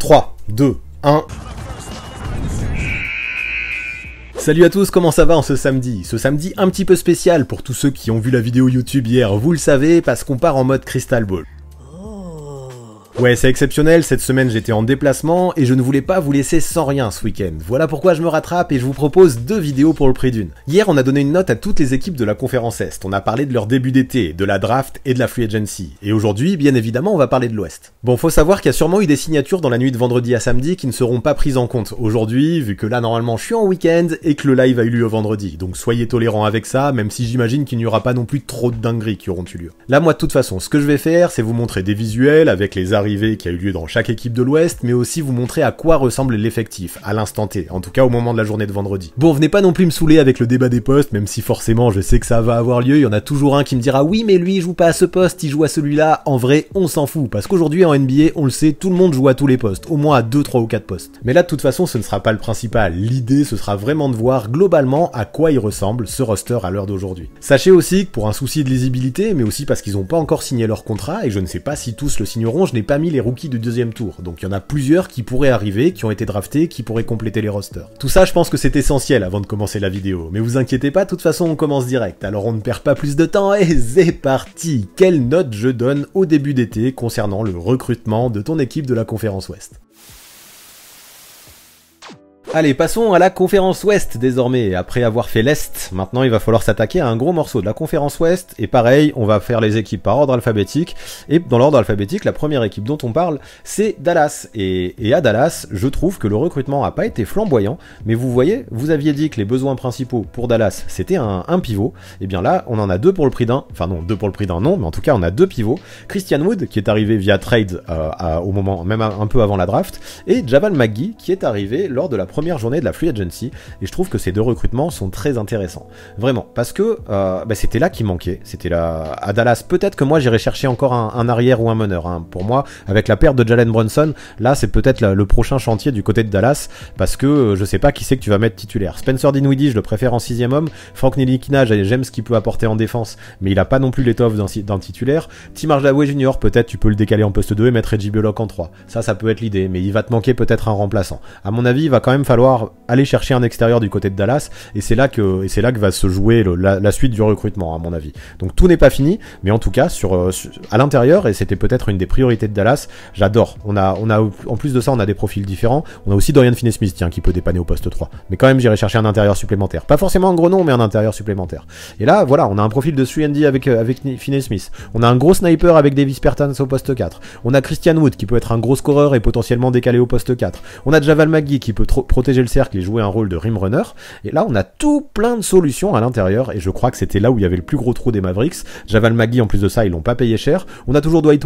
3, 2, 1. Salut à tous, comment ça va en ce samedi Ce samedi un petit peu spécial pour tous ceux qui ont vu la vidéo YouTube hier, vous le savez, parce qu'on part en mode Crystal Ball. Ouais, c'est exceptionnel, cette semaine j'étais en déplacement et je ne voulais pas vous laisser sans rien ce week-end. Voilà pourquoi je me rattrape et je vous propose deux vidéos pour le prix d'une. Hier, on a donné une note à toutes les équipes de la conférence Est. On a parlé de leur début d'été, de la draft et de la free agency. Et aujourd'hui, bien évidemment, on va parler de l'Ouest. Bon, faut savoir qu'il y a sûrement eu des signatures dans la nuit de vendredi à samedi qui ne seront pas prises en compte aujourd'hui, vu que là normalement je suis en week-end et que le live a eu lieu vendredi. Donc soyez tolérants avec ça, même si j'imagine qu'il n'y aura pas non plus trop de dingueries qui auront eu lieu. Là, moi de toute façon, ce que je vais faire, c'est vous montrer des visuels avec les arrivées qui a eu lieu dans chaque équipe de l'Ouest, mais aussi vous montrer à quoi ressemble l'effectif, à l'instant T, en tout cas au moment de la journée de vendredi. Bon, venez pas non plus me saouler avec le débat des postes, même si forcément je sais que ça va avoir lieu, il y en a toujours un qui me dira oui mais lui il joue pas à ce poste, il joue à celui-là, en vrai on s'en fout, parce qu'aujourd'hui en NBA, on le sait, tout le monde joue à tous les postes, au moins à 2, 3 ou 4 postes. Mais là de toute façon ce ne sera pas le principal, l'idée ce sera vraiment de voir globalement à quoi il ressemble ce roster à l'heure d'aujourd'hui. Sachez aussi que pour un souci de lisibilité, mais aussi parce qu'ils n'ont pas encore signé leur contrat, et je ne sais pas si tous le signeront, je n'ai pas mis les rookies du deuxième tour. Donc il y en a plusieurs qui pourraient arriver, qui ont été draftés, qui pourraient compléter les rosters. Tout ça, je pense que c'est essentiel avant de commencer la vidéo. Mais vous inquiétez pas, de toute façon, on commence direct. Alors on ne perd pas plus de temps et c'est parti Quelle note je donne au début d'été concernant le recrutement de ton équipe de la conférence Ouest Allez, passons à la conférence Ouest désormais. Après avoir fait l'Est, maintenant il va falloir s'attaquer à un gros morceau de la conférence Ouest. Et pareil, on va faire les équipes par ordre alphabétique. Et dans l'ordre alphabétique, la première équipe dont on parle, c'est Dallas. Et, à Dallas, je trouve que le recrutement a pas été flamboyant. Mais vous voyez, vous aviez dit que les besoins principaux pour Dallas, c'était un, pivot. Et eh bien là, on en a deux pour le prix d'un. Enfin non, deux pour le prix d'un, non. Mais en tout cas, on a deux pivots. Christian Wood, qui est arrivé via trade euh, au moment, même un peu avant la draft. Et Jabal McGee, qui est arrivé lors de la première première journée de la Free Agency et je trouve que ces deux recrutements sont très intéressants. Vraiment, parce que euh, bah, c'était là qui manquait. C'était là à Dallas. Peut-être que moi j'irai chercher encore un, arrière ou un meneur. Hein. Pour moi, avec la perte de Jalen Brunson, là c'est peut-être le prochain chantier du côté de Dallas parce que euh, je sais pas qui c'est que tu vas mettre titulaire. Spencer Dinwiddie, je le préfère en sixième homme. Frank Nilikina, j'aime ce qu'il peut apporter en défense, mais il a pas non plus l'étoffe d'un titulaire. Tim Hardaway Junior, peut-être tu peux le décaler en poste 2 et mettre Reggie Bullock en 3. Ça, ça peut être l'idée, mais il va te manquer peut-être un remplaçant. À mon avis, il va quand même aller chercher un extérieur du côté de Dallas, et c'est là que, et c'est là que va se jouer la, suite du recrutement, à mon avis. Donc tout n'est pas fini, mais en tout cas, sur, euh, à l'intérieur, et c'était peut-être une des priorités de Dallas, j'adore. On a, on a, en plus de ça, on a des profils différents. On a aussi Dorian Finney-Smith, tiens, qui peut dépanner au poste 3. Mais quand même, j'irai chercher un intérieur supplémentaire. Pas forcément un gros nom, mais un intérieur supplémentaire. Et là, voilà, on a un profil de 3 avec, euh, avec Finney-Smith. On a un gros sniper avec Davis Pertans au poste 4. On a Christian Wood, qui peut être un gros scoreur et potentiellement décalé au poste 4. On a Javal McGee, qui peut trop, protéger le cercle et jouer un rôle de rim runner. Et là, on a tout plein de solutions à l'intérieur, et je crois que c'était là où il y avait le plus gros trou des Mavericks. Javal magui en plus de ça, ils l'ont pas payé cher. On a toujours Dwight,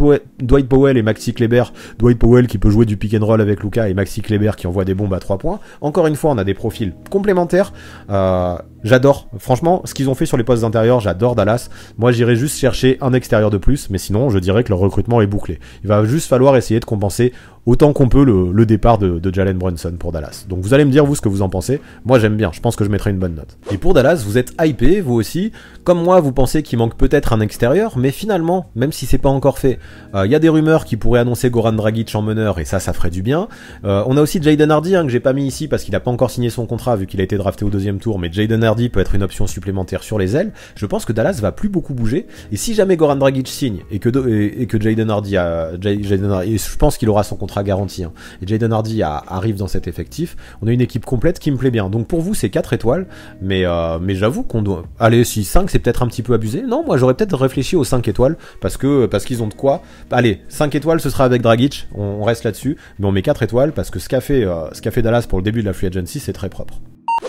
Powell et Maxi Kleber. Dwight Powell qui peut jouer du pick and roll avec Luca et Maxi Kleber qui envoie des bombes à trois points. Encore une fois, on a des profils complémentaires. Euh, j'adore. Franchement, ce qu'ils ont fait sur les postes intérieurs, j'adore Dallas. Moi, j'irai juste chercher un extérieur de plus, mais sinon, je dirais que le recrutement est bouclé. Il va juste falloir essayer de compenser autant qu'on peut le, départ de, Jalen Brunson pour Dallas. Donc vous allez me dire vous ce que vous en pensez. Moi j'aime bien, je pense que je mettrai une bonne note. Et pour Dallas, vous êtes hypé, vous aussi. Comme moi, vous pensez qu'il manque peut-être un extérieur, mais finalement, même si c'est pas encore fait, euh, il y a des rumeurs qui pourraient annoncer Goran Dragic en meneur, et ça, ça ferait du bien. Euh, on a aussi Jaden Hardy, hein, que j'ai pas mis ici parce qu'il a pas encore signé son contrat vu qu'il a été drafté au deuxième tour, mais Jaden Hardy peut être une option supplémentaire sur les ailes. Je pense que Dallas va plus beaucoup bouger, et si jamais Goran Dragic signe, et que, et, Jaden Hardy a... je pense qu'il aura son contrat à garanti. Hein. Et Jaden Hardy arrive dans cet effectif. On a une équipe complète qui me plaît bien. Donc pour vous, c'est 4 étoiles, mais, euh, mais j'avoue qu'on doit. Allez, si 5, c'est peut-être un petit peu abusé. Non, moi j'aurais peut-être réfléchi aux 5 étoiles parce que parce qu'ils ont de quoi. Allez, 5 étoiles, ce sera avec Dragic, on, reste là-dessus, mais on met 4 étoiles parce que ce qu'a fait, euh, ce qu'a fait Dallas pour le début de la Free Agency, c'est très propre.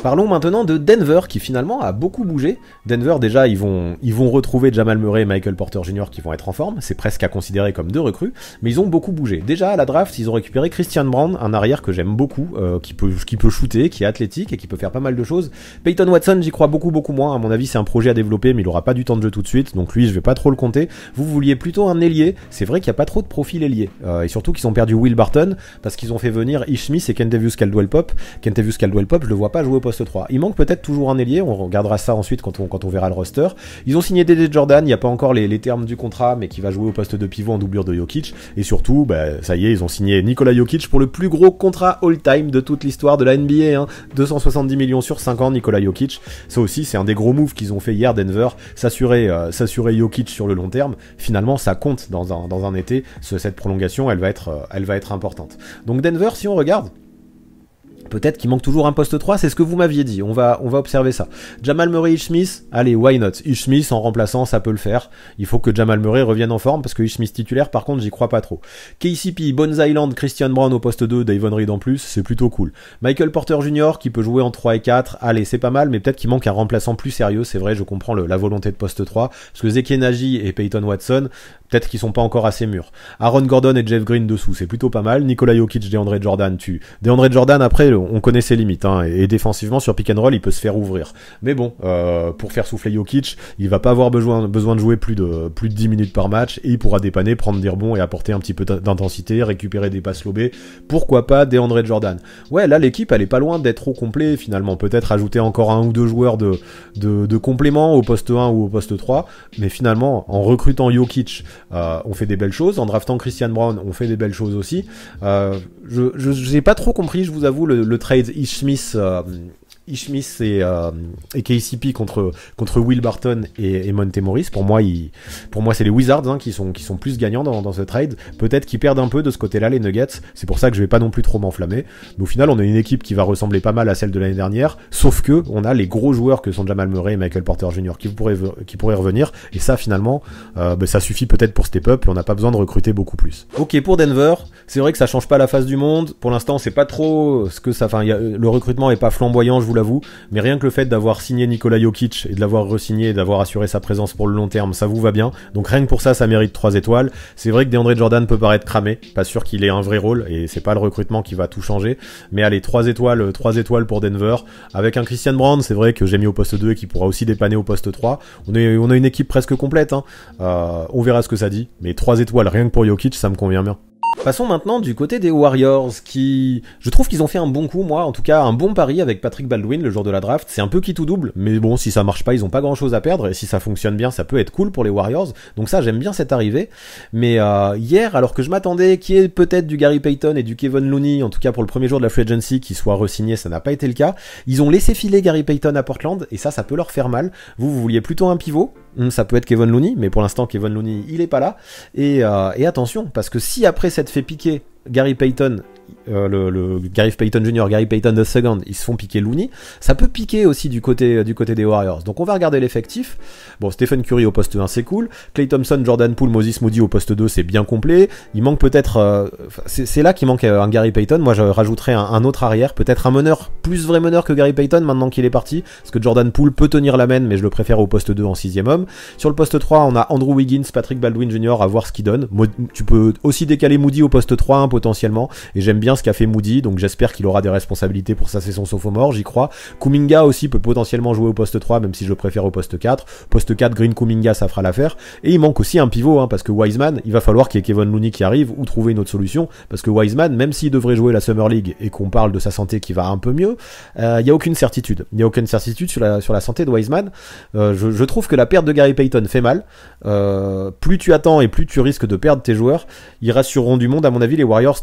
Parlons maintenant de Denver qui finalement a beaucoup bougé. Denver déjà ils vont, ils vont retrouver Jamal Murray et Michael Porter Jr. qui vont être en forme, c'est presque à considérer comme deux recrues, mais ils ont beaucoup bougé. Déjà à la draft ils ont récupéré Christian Brand, un arrière que j'aime beaucoup, euh, qui, peut, qui peut shooter, qui est athlétique et qui peut faire pas mal de choses. Peyton Watson j'y crois beaucoup beaucoup moins, à mon avis c'est un projet à développer mais il aura pas du temps de jeu tout de suite, donc lui je vais pas trop le compter. Vous vouliez plutôt un ailier, c'est vrai qu'il n'y a pas trop de profil ailier, euh, et surtout qu'ils ont perdu Will Barton parce qu'ils ont fait venir Ish Smith et Kentavius Caldwell Pop. Kentavius Caldwell Pop je le vois pas jouer au 3. Il manque peut-être toujours un ailier, on regardera ça ensuite quand on, verra le roster. Ils ont signé Dede Jordan, il n'y a pas encore les, termes du contrat, mais qui va jouer au poste de pivot en doublure de Jokic. Et surtout, bah, ça y est, ils ont signé Nikola Jokic pour le plus gros contrat all-time de toute l'histoire de la NBA. 270 hein. millions sur 5 ans, Nikola Jokic. Ça aussi, c'est un des gros moves qu'ils ont fait hier, Denver. S'assurer euh, Jokic sur le long terme, finalement, ça compte dans un, été. cette prolongation, elle va, être, euh, elle va être importante. Donc Denver, si on regarde, Peut-être qu'il manque toujours un poste 3, c'est ce que vous m'aviez dit, on va, on va observer ça. Jamal Murray, Ish Smith, allez, why not Ish Smith en remplaçant, ça peut le faire. Il faut que Jamal Murray revienne en forme, parce que Ish Smith titulaire, par contre, j'y crois pas trop. KCP, Bones Island, Christian Brown au poste 2, Davon Reed en plus, c'est plutôt cool. Michael Porter Jr. qui peut jouer en 3 et 4, allez, c'est pas mal, mais peut-être qu'il manque un remplaçant plus sérieux, c'est vrai, je comprends la volonté de poste 3, parce que Zeke Nagy et Peyton Watson, Peut-être qu'ils sont pas encore assez mûrs. Aaron Gordon et Jeff Green dessous, c'est plutôt pas mal. Nikola Jokic, DeAndre Jordan tu DeAndre Jordan, après, on connaît ses limites. Hein, et, défensivement, sur pick and roll, il peut se faire ouvrir. Mais bon, euh, pour faire souffler Jokic, il va pas avoir besoin, besoin de jouer plus de, plus de 10 minutes par match. Et il pourra dépanner, prendre des rebonds et apporter un petit peu d'intensité, récupérer des passes lobées. Pourquoi pas DeAndre Jordan Ouais, là, l'équipe, elle est pas loin d'être au complet, finalement. Peut-être ajouter encore un ou deux joueurs de, de, de complément au poste 1 ou au poste 3. Mais finalement, en recrutant Jokic, euh, on fait des belles choses. En draftant Christian Brown, on fait des belles choses aussi. Euh, je n'ai pas trop compris, je vous avoue, le, le trade Ish Smith euh, Ishmis et, KCP euh, contre, contre Will Barton et, et Monte Morris. Pour moi, pour moi c'est les Wizards hein, qui, sont, qui sont plus gagnants dans, ce trade. Peut-être qu'ils perdent un peu de ce côté-là les Nuggets. C'est pour ça que je vais pas non plus trop m'enflammer. Mais au final, on a une équipe qui va ressembler pas mal à celle de l'année dernière. Sauf que on a les gros joueurs que sont Jamal Murray et Michael Porter Jr. qui pourraient, qui pourraient revenir. Et ça, finalement, euh, bah, ça suffit peut-être pour step up on n'a pas besoin de recruter beaucoup plus. Ok, pour Denver, c'est vrai que ça change pas la face du monde. Pour l'instant, c'est pas trop ce que ça. Enfin, le recrutement est pas flamboyant. Je vous vous, mais rien que le fait d'avoir signé Nikola Jokic et de l'avoir re et d'avoir assuré sa présence pour le long terme, ça vous va bien. Donc rien que pour ça, ça mérite 3 étoiles. C'est vrai que DeAndre Jordan peut paraître cramé, pas sûr qu'il ait un vrai rôle et c'est pas le recrutement qui va tout changer, mais allez, 3 étoiles, 3 euh, étoiles pour Denver avec un Christian Brand, c'est vrai que j'ai mis au poste 2 et qui pourra aussi dépanner au poste 3. On, on a une équipe presque complète, hein. euh, on verra ce que ça dit, mais 3 étoiles rien que pour Jokic, ça me convient bien. Passons maintenant du côté des Warriors, qui... Je trouve qu'ils ont fait un bon coup, moi, en tout cas un bon pari avec Patrick Baldwin le jour de la draft. C'est un peu qui tout double, mais bon, si ça marche pas, ils ont pas grand-chose à perdre, et si ça fonctionne bien, ça peut être cool pour les Warriors. Donc ça, j'aime bien cette arrivée. Mais euh, hier, alors que je m'attendais qu'il y ait peut-être du Gary Payton et du Kevin Looney, en tout cas pour le premier jour de la Free Agency, qui soit re ça n'a pas été le cas. Ils ont laissé filer Gary Payton à Portland, et ça, ça peut leur faire mal. Vous, vous vouliez plutôt un pivot Hum, ça peut être Kevin Looney, mais pour l'instant Kevin Looney il est pas là. Et, euh, et attention, parce que si après s'être fait piquer, Gary Payton euh, le, Gary Payton Jr., Gary Payton II, ils se font piquer Looney. Ça peut piquer aussi du côté, du côté des Warriors. Donc on va regarder l'effectif. Bon, Stephen Curry au poste 1, c'est cool. Clay Thompson, Jordan Poole, Moses Moody au poste 2, c'est bien complet. Il manque peut-être. Euh, c'est là qu'il manque euh, un Gary Payton. Moi, je rajouterais un, autre arrière, peut-être un meneur, plus vrai meneur que Gary Payton maintenant qu'il est parti. Parce que Jordan Poole peut tenir la main, mais je le préfère au poste 2 en 6 homme. Sur le poste 3, on a Andrew Wiggins, Patrick Baldwin Jr. à voir ce qu'il donne. tu peux aussi décaler Moody au poste 3 hein, potentiellement. Et j'aime bien ce qu'a fait Moody, donc j'espère qu'il aura des responsabilités pour sa saison sophomore, j'y crois. Kuminga aussi peut potentiellement jouer au poste 3, même si je préfère au poste 4. Poste 4, Green Kuminga, ça fera l'affaire. Et il manque aussi un pivot, hein, parce que Wiseman, il va falloir qu'il y ait Kevin Looney qui arrive ou trouver une autre solution, parce que Wiseman, même s'il devrait jouer la Summer League et qu'on parle de sa santé qui va un peu mieux, euh, il n'y a aucune certitude. Il n'y a aucune certitude sur la, sur la santé de Wiseman. Euh, je, trouve que la perte de Gary Payton fait mal. Euh, plus tu attends et plus tu risques de perdre tes joueurs, ils rassureront du monde, à mon avis, les Warriors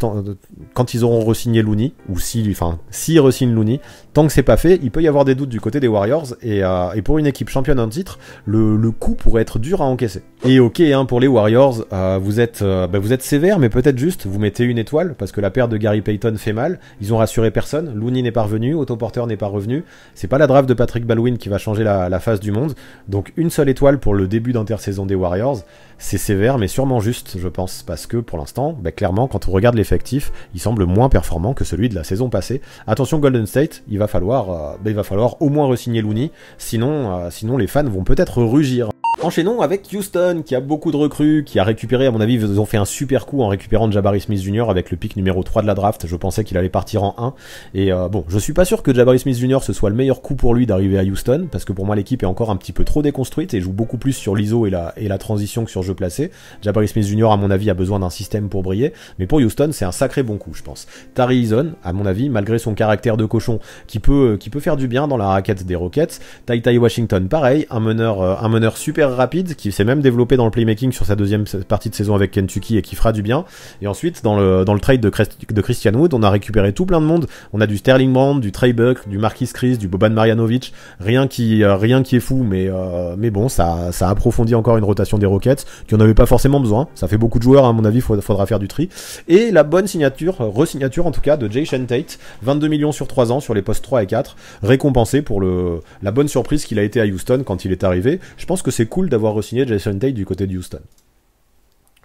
quand ils auront re-signé ou si, enfin, si re-signent Looney, Tant que c'est pas fait, il peut y avoir des doutes du côté des Warriors et, euh, pour une équipe championne en titre, le, coup pourrait être dur à encaisser. Et ok, hein, pour les Warriors, euh, vous êtes euh, bah, vous êtes sévère, mais peut-être juste, vous mettez une étoile parce que la perte de Gary Payton fait mal. Ils ont rassuré personne. Looney n'est pas revenu, Autoporteur n'est pas revenu. C'est pas la draft de Patrick Baldwin qui va changer la, la face du monde. Donc une seule étoile pour le début d'intersaison des Warriors. C'est sévère, mais sûrement juste, je pense, parce que pour l'instant, bah, clairement, quand on regarde l'effectif, il semble moins performant que celui de la saison passée. Attention Golden State, il va va falloir, euh, ben, il va falloir au moins resigner Looney, sinon, euh, sinon les fans vont peut-être rugir. Enchaînons avec Houston, qui a beaucoup de recrues, qui a récupéré, à mon avis, ils ont fait un super coup en récupérant Jabari Smith Jr. avec le pic numéro 3 de la draft. Je pensais qu'il allait partir en 1. Et euh, bon, je suis pas sûr que Jabari Smith Jr. ce soit le meilleur coup pour lui d'arriver à Houston, parce que pour moi, l'équipe est encore un petit peu trop déconstruite et joue beaucoup plus sur l'ISO et la, transition que sur jeu placé. Jabari Smith Jr., à mon avis, a besoin d'un système pour briller. Mais pour Houston, c'est un sacré bon coup, je pense. Tari Eason, à mon avis, malgré son caractère de cochon, qui peut, euh, qui peut faire du bien dans la raquette des Rockets. Tai Tai Washington, pareil. Un meneur, euh, un meneur super rapide, qui s'est même développé dans le playmaking sur sa deuxième partie de saison avec Kentucky et qui fera du bien. Et ensuite, dans le, dans le trade de, de Christian Wood, on a récupéré tout plein de monde. On a du Sterling Brand, du Trey Buck, du Marquis Chris, du Boban Marjanovic. Rien qui, euh, rien qui est fou, mais, euh, mais bon, ça, ça approfondit encore une rotation des Rockets qui en avait pas forcément besoin. Ça fait beaucoup de joueurs, à mon avis, faudra, faudra faire du tri. Et la bonne signature, euh, re-signature en tout cas, de Jason Tate, 22 millions sur 3 ans sur les postes 3 et 4, récompensé pour le, la bonne surprise qu'il a été à Houston quand il est arrivé. Je pense que c'est cool d'avoir re-signé Jason Tate du côté de Houston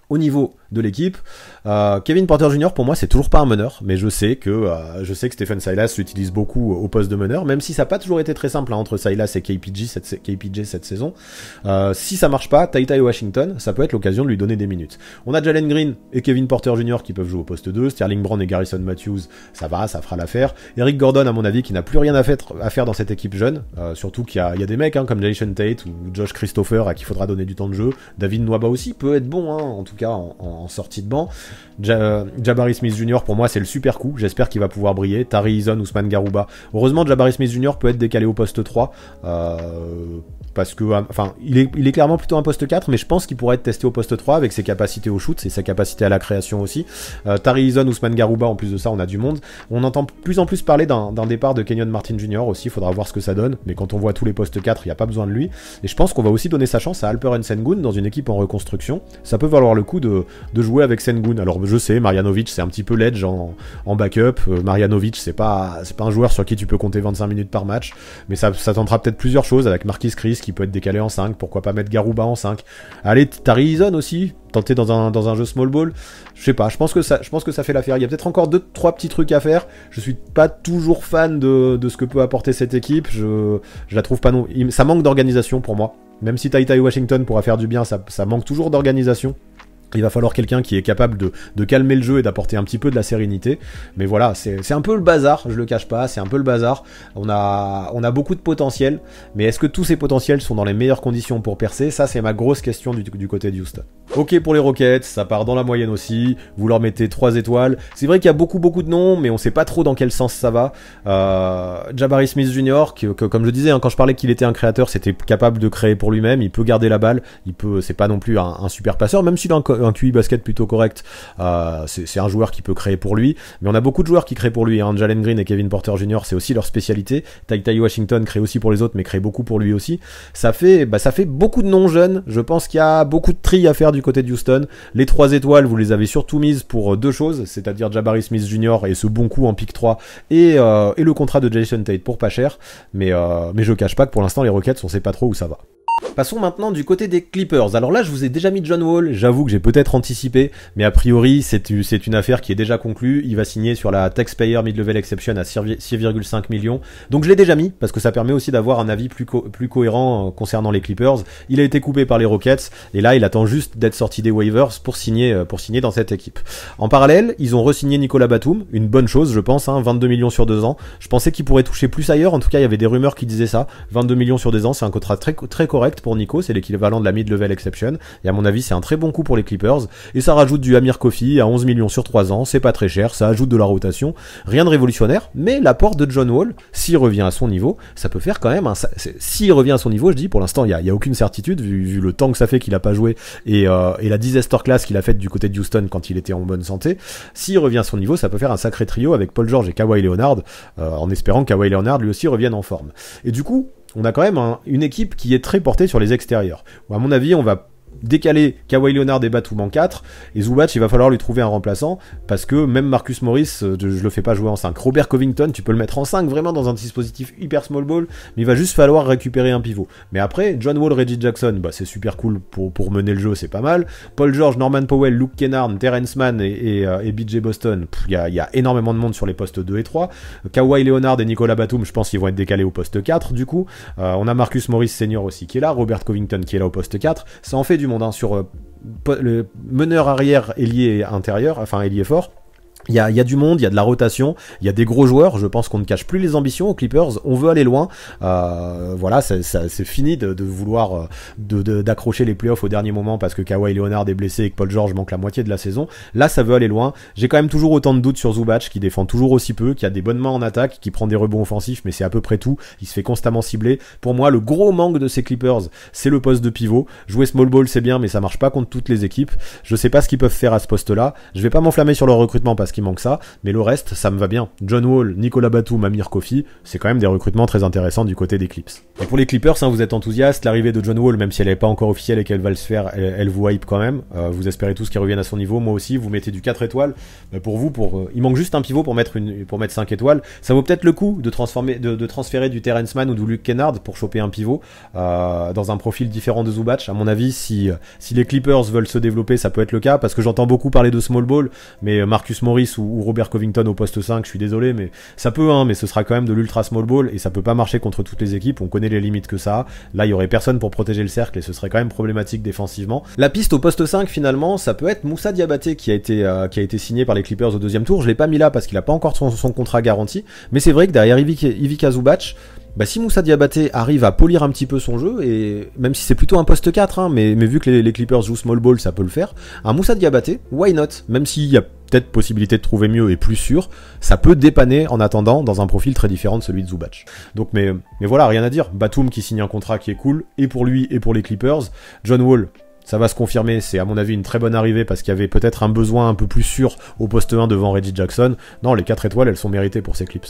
au niveau de l'équipe. Euh, Kevin Porter Jr. pour moi c'est toujours pas un meneur, mais je sais que euh, je sais que Stephen Silas l'utilise beaucoup au poste de meneur, même si ça n'a pas toujours été très simple hein, entre Silas et KPG cette, KPG cette saison. Euh, si ça marche pas, Tai et Washington, ça peut être l'occasion de lui donner des minutes. On a Jalen Green et Kevin Porter Jr. qui peuvent jouer au poste 2, Sterling Brown et Garrison Matthews, ça va, ça fera l'affaire. Eric Gordon à mon avis qui n'a plus rien à, faire dans cette équipe jeune, surtout qu'il y, a des mecs hein, comme Jason Tate ou Josh Christopher à qui faudra donner du temps de jeu. David Noaba aussi peut être bon hein, en tout cas en, sortie de banc. Jabari Smith Jr., pour moi, c'est le super coup. J'espère qu'il va pouvoir briller. Tari ou Ousmane Garouba. Heureusement, Jabari Smith Jr. peut être décalé au poste 3. Euh, parce que, enfin, il est, clairement plutôt un poste 4, mais je pense qu'il pourrait être testé au poste 3 avec ses capacités au shoot, et sa capacité à la création aussi. Euh, Tari Eason, Ousmane Garouba, en plus de ça, on a du monde. On entend plus en plus parler d'un départ de Kenyon Martin Jr. aussi, il faudra voir ce que ça donne, mais quand on voit tous les postes 4, il n'y a pas besoin de lui. Et je pense qu'on va aussi donner sa chance à Alper Sengun dans une équipe en reconstruction. Ça peut valoir le coup de, jouer avec Sengun. Alors, je sais, Marjanovic, c'est un petit peu l'edge en, backup. Euh, Marianovic c'est pas, pas un joueur sur qui tu peux compter 25 minutes par match, mais ça, ça tentera peut-être plusieurs choses avec Marquis Chris qui peut être décalé en 5, pourquoi pas mettre Garouba en 5. Allez, Tarizon aussi, tenter dans un, dans un jeu small ball. Je sais pas, je pense que ça, je pense que ça fait l'affaire. Il y a peut-être encore deux, trois petits trucs à faire. Je suis pas toujours fan de, de ce que peut apporter cette équipe. Je, la trouve pas non. Ça manque d'organisation pour moi. Même si Tai Washington pourra faire du bien, ça, ça manque toujours d'organisation. Il va falloir quelqu'un qui est capable de, calmer le jeu et d'apporter un petit peu de la sérénité. Mais voilà, c'est un peu le bazar, je le cache pas, c'est un peu le bazar. On a, on a beaucoup de potentiel, mais est-ce que tous ces potentiels sont dans les meilleures conditions pour percer Ça, c'est ma grosse question du, côté de Houston. Ok pour les Rockets, ça part dans la moyenne aussi, vous leur mettez 3 étoiles. C'est vrai qu'il y a beaucoup beaucoup de noms, mais on sait pas trop dans quel sens ça va. Euh, Jabari Smith Jr., comme je disais, hein, quand je parlais qu'il était un créateur, c'était capable de créer pour lui-même, il peut garder la balle, il peut, c'est pas non plus un, super passeur, même s'il a un un QI basket plutôt correct, euh, c'est un joueur qui peut créer pour lui. Mais on a beaucoup de joueurs qui créent pour lui. Hein. Jalen Green et Kevin Porter Jr. c'est aussi leur spécialité. Ty Washington crée aussi pour les autres, mais crée beaucoup pour lui aussi. Ça fait, bah, ça fait beaucoup de non jeunes. Je pense qu'il y a beaucoup de tri à faire du côté de Houston. Les trois étoiles, vous les avez surtout mises pour euh, deux choses, c'est-à-dire Jabari Smith Jr. et ce bon coup en pick 3 et, euh, et le contrat de Jason Tate pour pas cher. Mais, mais je cache pas que pour l'instant les Rockets, on sait pas trop où ça va. Passons maintenant du côté des Clippers. Alors là, je vous ai déjà mis John Wall. J'avoue que j'ai peut-être anticipé, mais a priori, c'est une affaire qui est déjà conclue. Il va signer sur la Taxpayer Mid-Level Exception à 6,5 millions. Donc je l'ai déjà mis, parce que ça permet aussi d'avoir un avis plus, cohérent euh, concernant les Clippers. Il a été coupé par les Rockets, et là, il attend juste d'être sorti des waivers pour signer, euh, pour signer dans cette équipe. En parallèle, ils ont re Nicolas Batum, une bonne chose, je pense, hein, 22 millions sur deux ans. Je pensais qu'il pourrait toucher plus ailleurs, en tout cas, il y avait des rumeurs qui disaient ça. 22 millions sur deux ans, c'est un contrat très, très correct pour Nico, c'est l'équivalent de la mid-level exception, et à mon avis, c'est un très bon coup pour les Clippers et ça rajoute du Amir Kofi à 11 millions sur 3 ans, c'est pas très cher, ça ajoute de la rotation, rien de révolutionnaire, mais l'apport de John Wall, s'il revient à son niveau, ça peut faire quand même un... S'il revient à son niveau, je dis, pour l'instant, il n'y a, y a, aucune certitude, vu, le temps que ça fait qu'il a pas joué, euh, et, la disaster class qu'il a faite du côté de Houston quand il était en bonne santé, s'il revient à son niveau, ça peut faire un sacré trio avec Paul George et Kawhi Leonard, euh, en espérant que Kawhi Leonard lui aussi revienne en forme. Et du coup, on a quand même une équipe qui est très portée sur les extérieurs. À mon avis, on va décaler Kawhi Leonard et Batum 4 et Zubac il va falloir lui trouver un remplaçant parce que même Marcus Morris euh, je, le fais pas jouer en 5 Robert Covington tu peux le mettre en 5 vraiment dans un dispositif hyper small ball mais il va juste falloir récupérer un pivot mais après John Wall Reggie Jackson bah c'est super cool pour, pour mener le jeu c'est pas mal Paul George Norman Powell Luke Kennard Terence Mann et, euh, BJ Boston il y, a, énormément de monde sur les postes 2 et 3 Kawhi Leonard et Nicolas Batum je pense qu'ils vont être décalés au poste 4 du coup euh, on a Marcus Morris senior aussi qui est là Robert Covington qui est là au poste 4 ça en fait du monde hein, sur euh, le meneur arrière, ailier intérieur, enfin ailier fort. Il y, a, du monde, il y a de la rotation, il y a des gros joueurs. Je pense qu'on ne cache plus les ambitions aux Clippers. On veut aller loin. Euh, voilà, c'est fini de, vouloir euh, d'accrocher les playoffs au dernier moment parce que Kawhi Leonard est blessé et que Paul George manque la moitié de la saison. Là, ça veut aller loin. J'ai quand même toujours autant de doutes sur Zubac qui défend toujours aussi peu, qui a des bonnes mains en attaque, qui prend des rebonds offensifs, mais c'est à peu près tout. Il se fait constamment cibler. Pour moi, le gros manque de ces Clippers, c'est le poste de pivot. Jouer small ball, c'est bien, mais ça marche pas contre toutes les équipes. Je sais pas ce qu'ils peuvent faire à ce poste-là. Je vais pas m'enflammer sur leur recrutement parce que manque ça, mais le reste, ça me va bien. John Wall, Nicolas Batou, Mamir Kofi, c'est quand même des recrutements très intéressants du côté des Clips. pour les Clippers, hein, vous êtes enthousiaste, l'arrivée de John Wall, même si elle n'est pas encore officielle et qu'elle va le faire, elle, vous hype quand même. Euh, vous espérez tous qui revienne à son niveau, moi aussi, vous mettez du 4 étoiles. Mais euh, pour vous, pour, euh, il manque juste un pivot pour mettre, une, pour mettre 5 étoiles. Ça vaut peut-être le coup de, transformer, de, transférer du Terrence Man ou du Luke Kennard pour choper un pivot dans un profil différent de Zubac. À mon avis, si, si les Clippers veulent se développer, ça peut être le cas, parce que j'entends beaucoup parler de small ball, mais Marcus Morris ou, Robert Covington au poste 5, je suis désolé, mais ça peut, hein, mais ce sera quand même de l'ultra small ball et ça peut pas marcher contre toutes les équipes. On connaît les limites que ça a. Là, il y aurait personne pour protéger le cercle et ce serait quand même problématique défensivement. La piste au poste 5, finalement, ça peut être Moussa Diabaté qui a été, euh, qui a été signé par les Clippers au deuxième tour. Je l'ai pas mis là parce qu'il a pas encore son, contrat garanti, mais c'est vrai que derrière Ivica Zubac, bah, si Moussa Diabaté arrive à polir un petit peu son jeu, et même si c'est plutôt un poste 4, hein, mais, vu que les, les, Clippers jouent small ball, ça peut le faire, un Moussa Diabaté, why not Même s'il y a peut-être possibilité de trouver mieux et plus sûr, ça peut dépanner en attendant dans un profil très différent de celui de Zubac. Donc mais, mais voilà, rien à dire. Batum qui signe un contrat qui est cool, et pour lui et pour les Clippers. John Wall, ça va se confirmer, c'est à mon avis une très bonne arrivée parce qu'il y avait peut-être un besoin un peu plus sûr au poste 1 devant Reggie Jackson. Non, les 4 étoiles, elles sont méritées pour ces clips.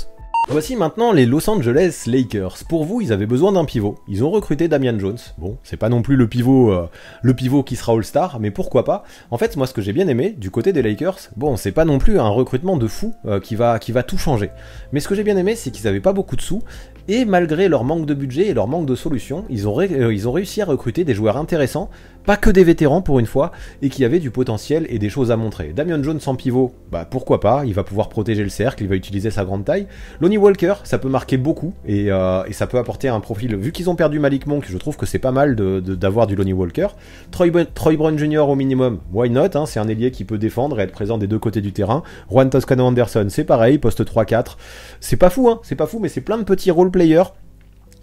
Voici maintenant les Los Angeles Lakers. Pour vous, ils avaient besoin d'un pivot. Ils ont recruté Damian Jones. Bon, c'est pas non plus le pivot, euh, le pivot qui sera All-Star, mais pourquoi pas En fait, moi, ce que j'ai bien aimé du côté des Lakers, bon, c'est pas non plus un recrutement de fou euh, qui va qui va tout changer. Mais ce que j'ai bien aimé, c'est qu'ils avaient pas beaucoup de sous et malgré leur manque de budget et leur manque de solutions, euh, ils ont, réussi à recruter des joueurs intéressants, pas que des vétérans pour une fois, et qui avaient du potentiel et des choses à montrer. Damian Jones en pivot, bah pourquoi pas, il va pouvoir protéger le cercle, il va utiliser sa grande taille. Lonnie Walker, ça peut marquer beaucoup, et, euh, ça peut apporter un profil. Vu qu'ils ont perdu Malik Monk, je trouve que c'est pas mal d'avoir de, du Lonnie Walker. Troy, Troy Brown Jr. au minimum, why not, hein, c'est un ailier qui peut défendre et être présent des deux côtés du terrain. Juan Toscano Anderson, c'est pareil, poste 3-4. C'est pas fou, hein, c'est pas fou, mais c'est plein de petits rôles player,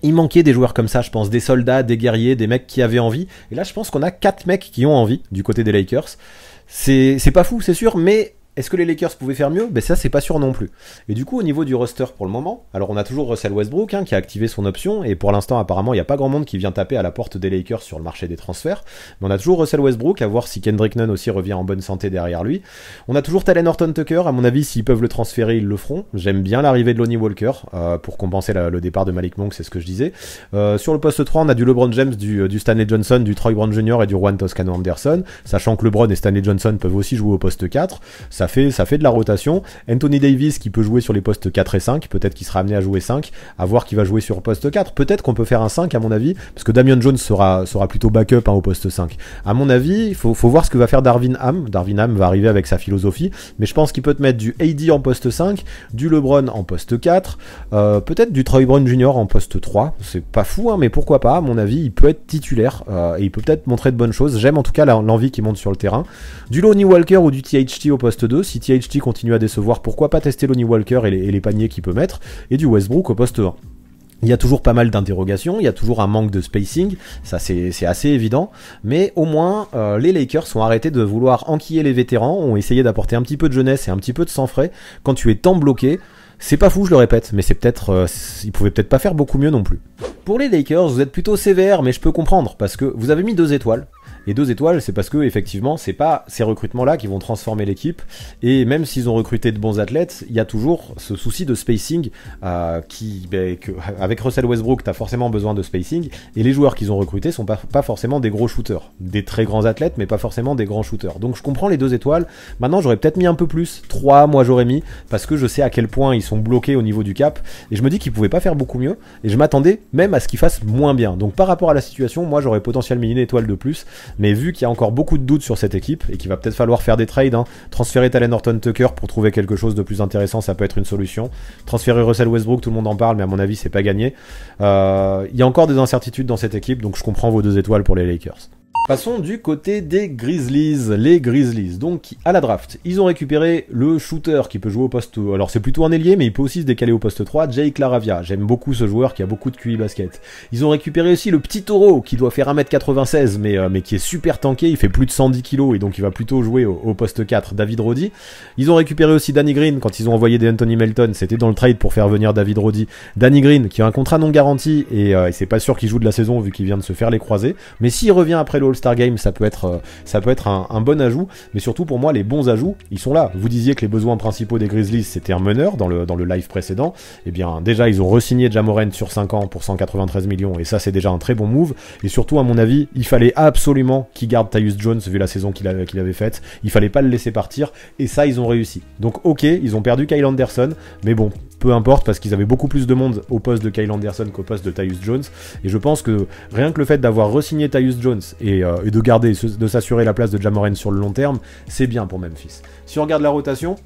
il manquait des joueurs comme ça, je pense, des soldats, des guerriers, des mecs qui avaient envie. Et là, je pense qu'on a quatre mecs qui ont envie du côté des Lakers. C'est pas fou, c'est sûr, mais est-ce que les Lakers pouvaient faire mieux Ben ça, c'est pas sûr non plus. Et du coup, au niveau du roster pour le moment, alors on a toujours Russell Westbrook hein, qui a activé son option, et pour l'instant, apparemment, il n'y a pas grand monde qui vient taper à la porte des Lakers sur le marché des transferts, mais on a toujours Russell Westbrook, à voir si Kendrick Nunn aussi revient en bonne santé derrière lui. On a toujours Talen Horton Tucker, à mon avis, s'ils peuvent le transférer, ils le feront. J'aime bien l'arrivée de Lonnie Walker, euh, pour compenser le départ de Malik Monk, c'est ce que je disais. Euh, sur le poste 3, on a du LeBron James, du, euh, Stanley Johnson, du Troy Brown Jr. et du Juan Toscano Anderson, sachant que LeBron et Stanley Johnson peuvent aussi jouer au poste 4 ça fait, ça fait de la rotation. Anthony Davis qui peut jouer sur les postes 4 et 5, peut-être qu'il sera amené à jouer 5, à voir qui va jouer sur poste 4. Peut-être qu'on peut faire un 5 à mon avis, parce que Damian Jones sera, sera plutôt backup hein, au poste 5. À mon avis, il faut, voir ce que va faire Darwin Ham. Darwin Ham va arriver avec sa philosophie, mais je pense qu'il peut te mettre du AD en poste 5, du LeBron en poste 4, euh, peut-être du Troy Brown Jr. en poste 3. C'est pas fou, hein, mais pourquoi pas, à mon avis, il peut être titulaire euh, et il peut peut-être montrer de bonnes choses. J'aime en tout cas l'envie qui monte sur le terrain. Du Lonnie Walker ou du THT au poste 2 si THT continue à décevoir, pourquoi pas tester Lonnie Walker et les, paniers qu'il peut mettre, et du Westbrook au poste 1. Il y a toujours pas mal d'interrogations, il y a toujours un manque de spacing, ça c'est assez évident, mais au moins euh, les Lakers sont arrêtés de vouloir enquiller les vétérans, ont essayé d'apporter un petit peu de jeunesse et un petit peu de sang frais quand tu es tant bloqué. C'est pas fou, je le répète, mais c'est peut-être, euh, ils pouvaient peut-être pas faire beaucoup mieux non plus. Pour les Lakers, vous êtes plutôt sévère, mais je peux comprendre parce que vous avez mis deux étoiles, et deux étoiles, c'est parce que effectivement, c'est pas ces recrutements-là qui vont transformer l'équipe. Et même s'ils ont recruté de bons athlètes, il y a toujours ce souci de spacing euh, qui, ben, avec Russell Westbrook, t'as forcément besoin de spacing. Et les joueurs qu'ils ont recrutés sont pas, pas forcément des gros shooters, des très grands athlètes, mais pas forcément des grands shooters. Donc je comprends les deux étoiles. Maintenant, j'aurais peut-être mis un peu plus, trois, moi j'aurais mis, parce que je sais à quel point ils sont bloqués au niveau du cap. Et je me dis qu'ils pouvaient pas faire beaucoup mieux. Et je m'attendais même à ce qu'ils fassent moins bien. Donc par rapport à la situation, moi j'aurais potentiellement mis une étoile de plus. Mais vu qu'il y a encore beaucoup de doutes sur cette équipe et qu'il va peut-être falloir faire des trades, hein, transférer Talen Horton Tucker pour trouver quelque chose de plus intéressant, ça peut être une solution. Transférer Russell Westbrook, tout le monde en parle, mais à mon avis, c'est pas gagné. Euh, il y a encore des incertitudes dans cette équipe, donc je comprends vos deux étoiles pour les Lakers. Passons du côté des Grizzlies, les Grizzlies, donc à la draft. Ils ont récupéré le shooter qui peut jouer au poste, alors c'est plutôt un ailier, mais il peut aussi se décaler au poste 3, Jake Laravia. J'aime beaucoup ce joueur qui a beaucoup de QI basket. Ils ont récupéré aussi le petit taureau qui doit faire 1m96, mais, euh, mais qui est super tanké, il fait plus de 110 kg et donc il va plutôt jouer au, poste 4, David Roddy. Ils ont récupéré aussi Danny Green quand ils ont envoyé des Anthony Melton, c'était dans le trade pour faire venir David Roddy. Danny Green qui a un contrat non garanti euh, et, c'est pas sûr qu'il joue de la saison vu qu'il vient de se faire les croiser, mais s'il revient après le All-Star Game, ça peut être, euh, ça peut être un, bon ajout, mais surtout pour moi, les bons ajouts, ils sont là. Vous disiez que les besoins principaux des Grizzlies, c'était un meneur dans le, dans le live précédent. Eh bien, déjà, ils ont re-signé Jamoren sur 5 ans pour 193 millions, et ça, c'est déjà un très bon move. Et surtout, à mon avis, il fallait absolument qu'ils gardent Tyus Jones, vu la saison qu'il avait, qu'il avait faite. Il fallait pas le laisser partir, et ça, ils ont réussi. Donc, ok, ils ont perdu Kyle Anderson, mais bon, peu importe parce qu'ils avaient beaucoup plus de monde au poste de Kyle Anderson qu'au poste de Tyus Jones et je pense que rien que le fait d'avoir re-signé Tyus Jones euh, et, de garder, de s'assurer la place de Jamoren sur le long terme, c'est bien pour Memphis. Si on regarde la rotation,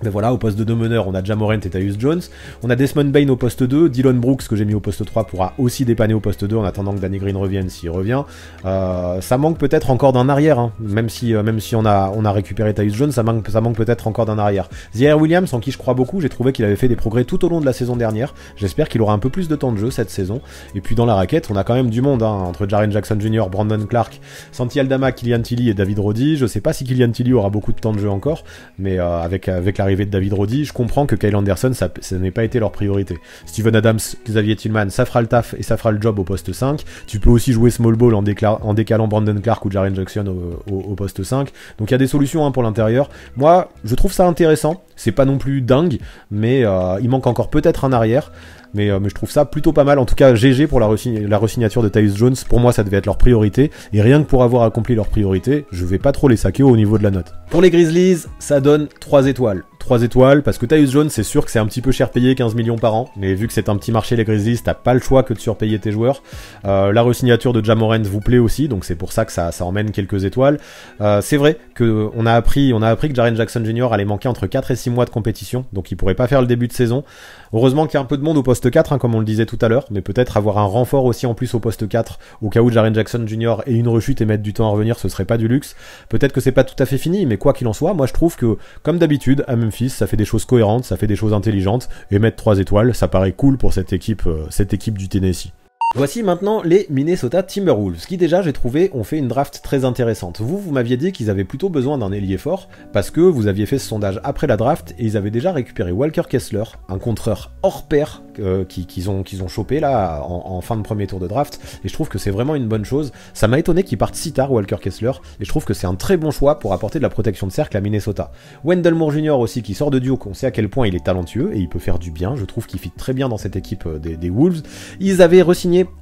mais ben voilà, au poste de deux meneurs, on a Jamorent et Tyus Jones. On a Desmond Bain au poste 2. Dylan Brooks, que j'ai mis au poste 3, pourra aussi dépanner au poste 2 en attendant que Danny Green revienne s'il revient. Euh, ça manque peut-être encore d'un arrière, hein. même, si, euh, même si on a, on a récupéré Tyus Jones, ça manque, ça manque peut-être encore d'un arrière. Zier Williams, en qui je crois beaucoup, j'ai trouvé qu'il avait fait des progrès tout au long de la saison dernière. J'espère qu'il aura un peu plus de temps de jeu cette saison. Et puis dans la raquette, on a quand même du monde, hein, entre Jaren Jackson Jr., Brandon Clark, Santi Aldama, Kylian Tilly et David Roddy. Je sais pas si Kylian Tilly aura beaucoup de temps de jeu encore, mais euh, avec, avec la de David Roddy, je comprends que Kyle Anderson, ça, n'a pas été leur priorité. Steven Adams, Xavier Tillman, ça fera le taf et ça fera le job au poste 5. Tu peux aussi jouer small ball en, décalant Brandon Clark ou Jaren Jackson au, poste 5. Donc il y a des solutions hein, pour l'intérieur. Moi, je trouve ça intéressant. C'est pas non plus dingue, mais euh, il manque encore peut-être un arrière. Euh, mais, je trouve ça plutôt pas mal. En tout cas, GG pour la, re la de Tyus Jones. Pour moi, ça devait être leur priorité. Et rien que pour avoir accompli leur priorité, je vais pas trop les saquer au niveau de la note. Pour les Grizzlies, ça donne 3 étoiles. 3 étoiles parce que Tyus Jones, c'est sûr que c'est un petit peu cher payé, 15 millions par an. Mais vu que c'est un petit marché, les Grizzlies, t'as pas le choix que de surpayer tes joueurs. Euh, la resignature de Jamorant vous plaît aussi, donc c'est pour ça que ça, emmène quelques étoiles. Euh, c'est vrai qu'on a appris, a appris que Jaren Jackson Jr. allait manquer entre 4 et 6 mois de compétition, donc il pourrait pas faire le début de saison. Heureusement qu'il y a un peu de monde au poste poste 4, hein, comme on le disait tout à l'heure, mais peut-être avoir un renfort aussi en plus au poste 4, au cas où Jaren Jackson Jr. ait une rechute et mettre du temps à revenir, ce serait pas du luxe. Peut-être que c'est pas tout à fait fini, mais quoi qu'il en soit, moi je trouve que, comme d'habitude, à Memphis, ça fait des choses cohérentes, ça fait des choses intelligentes, et mettre 3 étoiles, ça paraît cool pour cette équipe, euh, cette équipe du Tennessee. Voici maintenant les Minnesota Timberwolves, qui déjà j'ai trouvé ont fait une draft très intéressante. Vous, vous m'aviez dit qu'ils avaient plutôt besoin d'un ailier fort, parce que vous aviez fait ce sondage après la draft et ils avaient déjà récupéré Walker Kessler, un contreur hors pair euh, qu'ils ont, ont chopé là en, fin de premier tour de draft, et je trouve que c'est vraiment une bonne chose. Ça m'a étonné qu'il parte si tard Walker Kessler, et je trouve que c'est un très bon choix pour apporter de la protection de cercle à Minnesota. Wendell Moore Jr. aussi qui sort de duo, on sait à quel point il est talentueux et il peut faire du bien, je trouve qu'il fit très bien dans cette équipe euh, des, des Wolves. Ils avaient re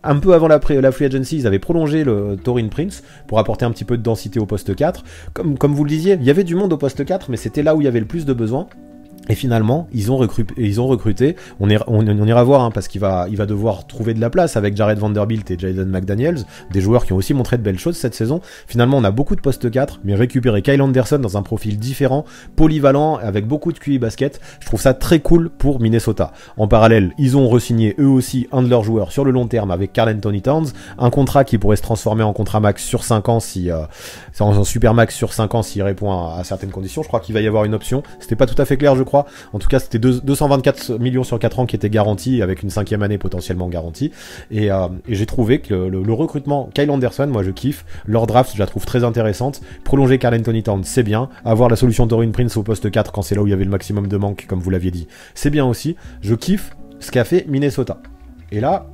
un peu avant la, la Free Agency, ils avaient prolongé le Torin Prince pour apporter un petit peu de densité au poste 4. Comme, comme vous le disiez, il y avait du monde au poste 4, mais c'était là où il y avait le plus de besoins. Et finalement, ils ont recruté, ils ont recruté on, ira, voir, hein, parce qu'il va, devoir trouver de la place avec Jared Vanderbilt et Jaden McDaniels, des joueurs qui ont aussi montré de belles choses cette saison. Finalement, on a beaucoup de postes 4, mais récupérer Kyle Anderson dans un profil différent, polyvalent, avec beaucoup de QI basket, je trouve ça très cool pour Minnesota. En parallèle, ils ont resigné eux aussi un de leurs joueurs sur le long terme avec Carl Anthony Towns, un contrat qui pourrait se transformer en contrat max sur 5 ans si, euh, en super max sur 5 ans s'il répond à, à certaines conditions. Je crois qu'il va y avoir une option. C'était pas tout à fait clair, je crois en tout cas, c'était 224 millions sur 4 ans qui étaient garantis, avec une cinquième année potentiellement garantie. Et, euh, j'ai trouvé que le, recrutement Kyle Anderson, moi je kiffe. Leur draft, je la trouve très intéressante. Prolonger Carl Anthony Town, c'est bien. Avoir la solution Torin Prince au poste 4 quand c'est là où il y avait le maximum de manque, comme vous l'aviez dit, c'est bien aussi. Je kiffe ce qu'a fait Minnesota. Et là,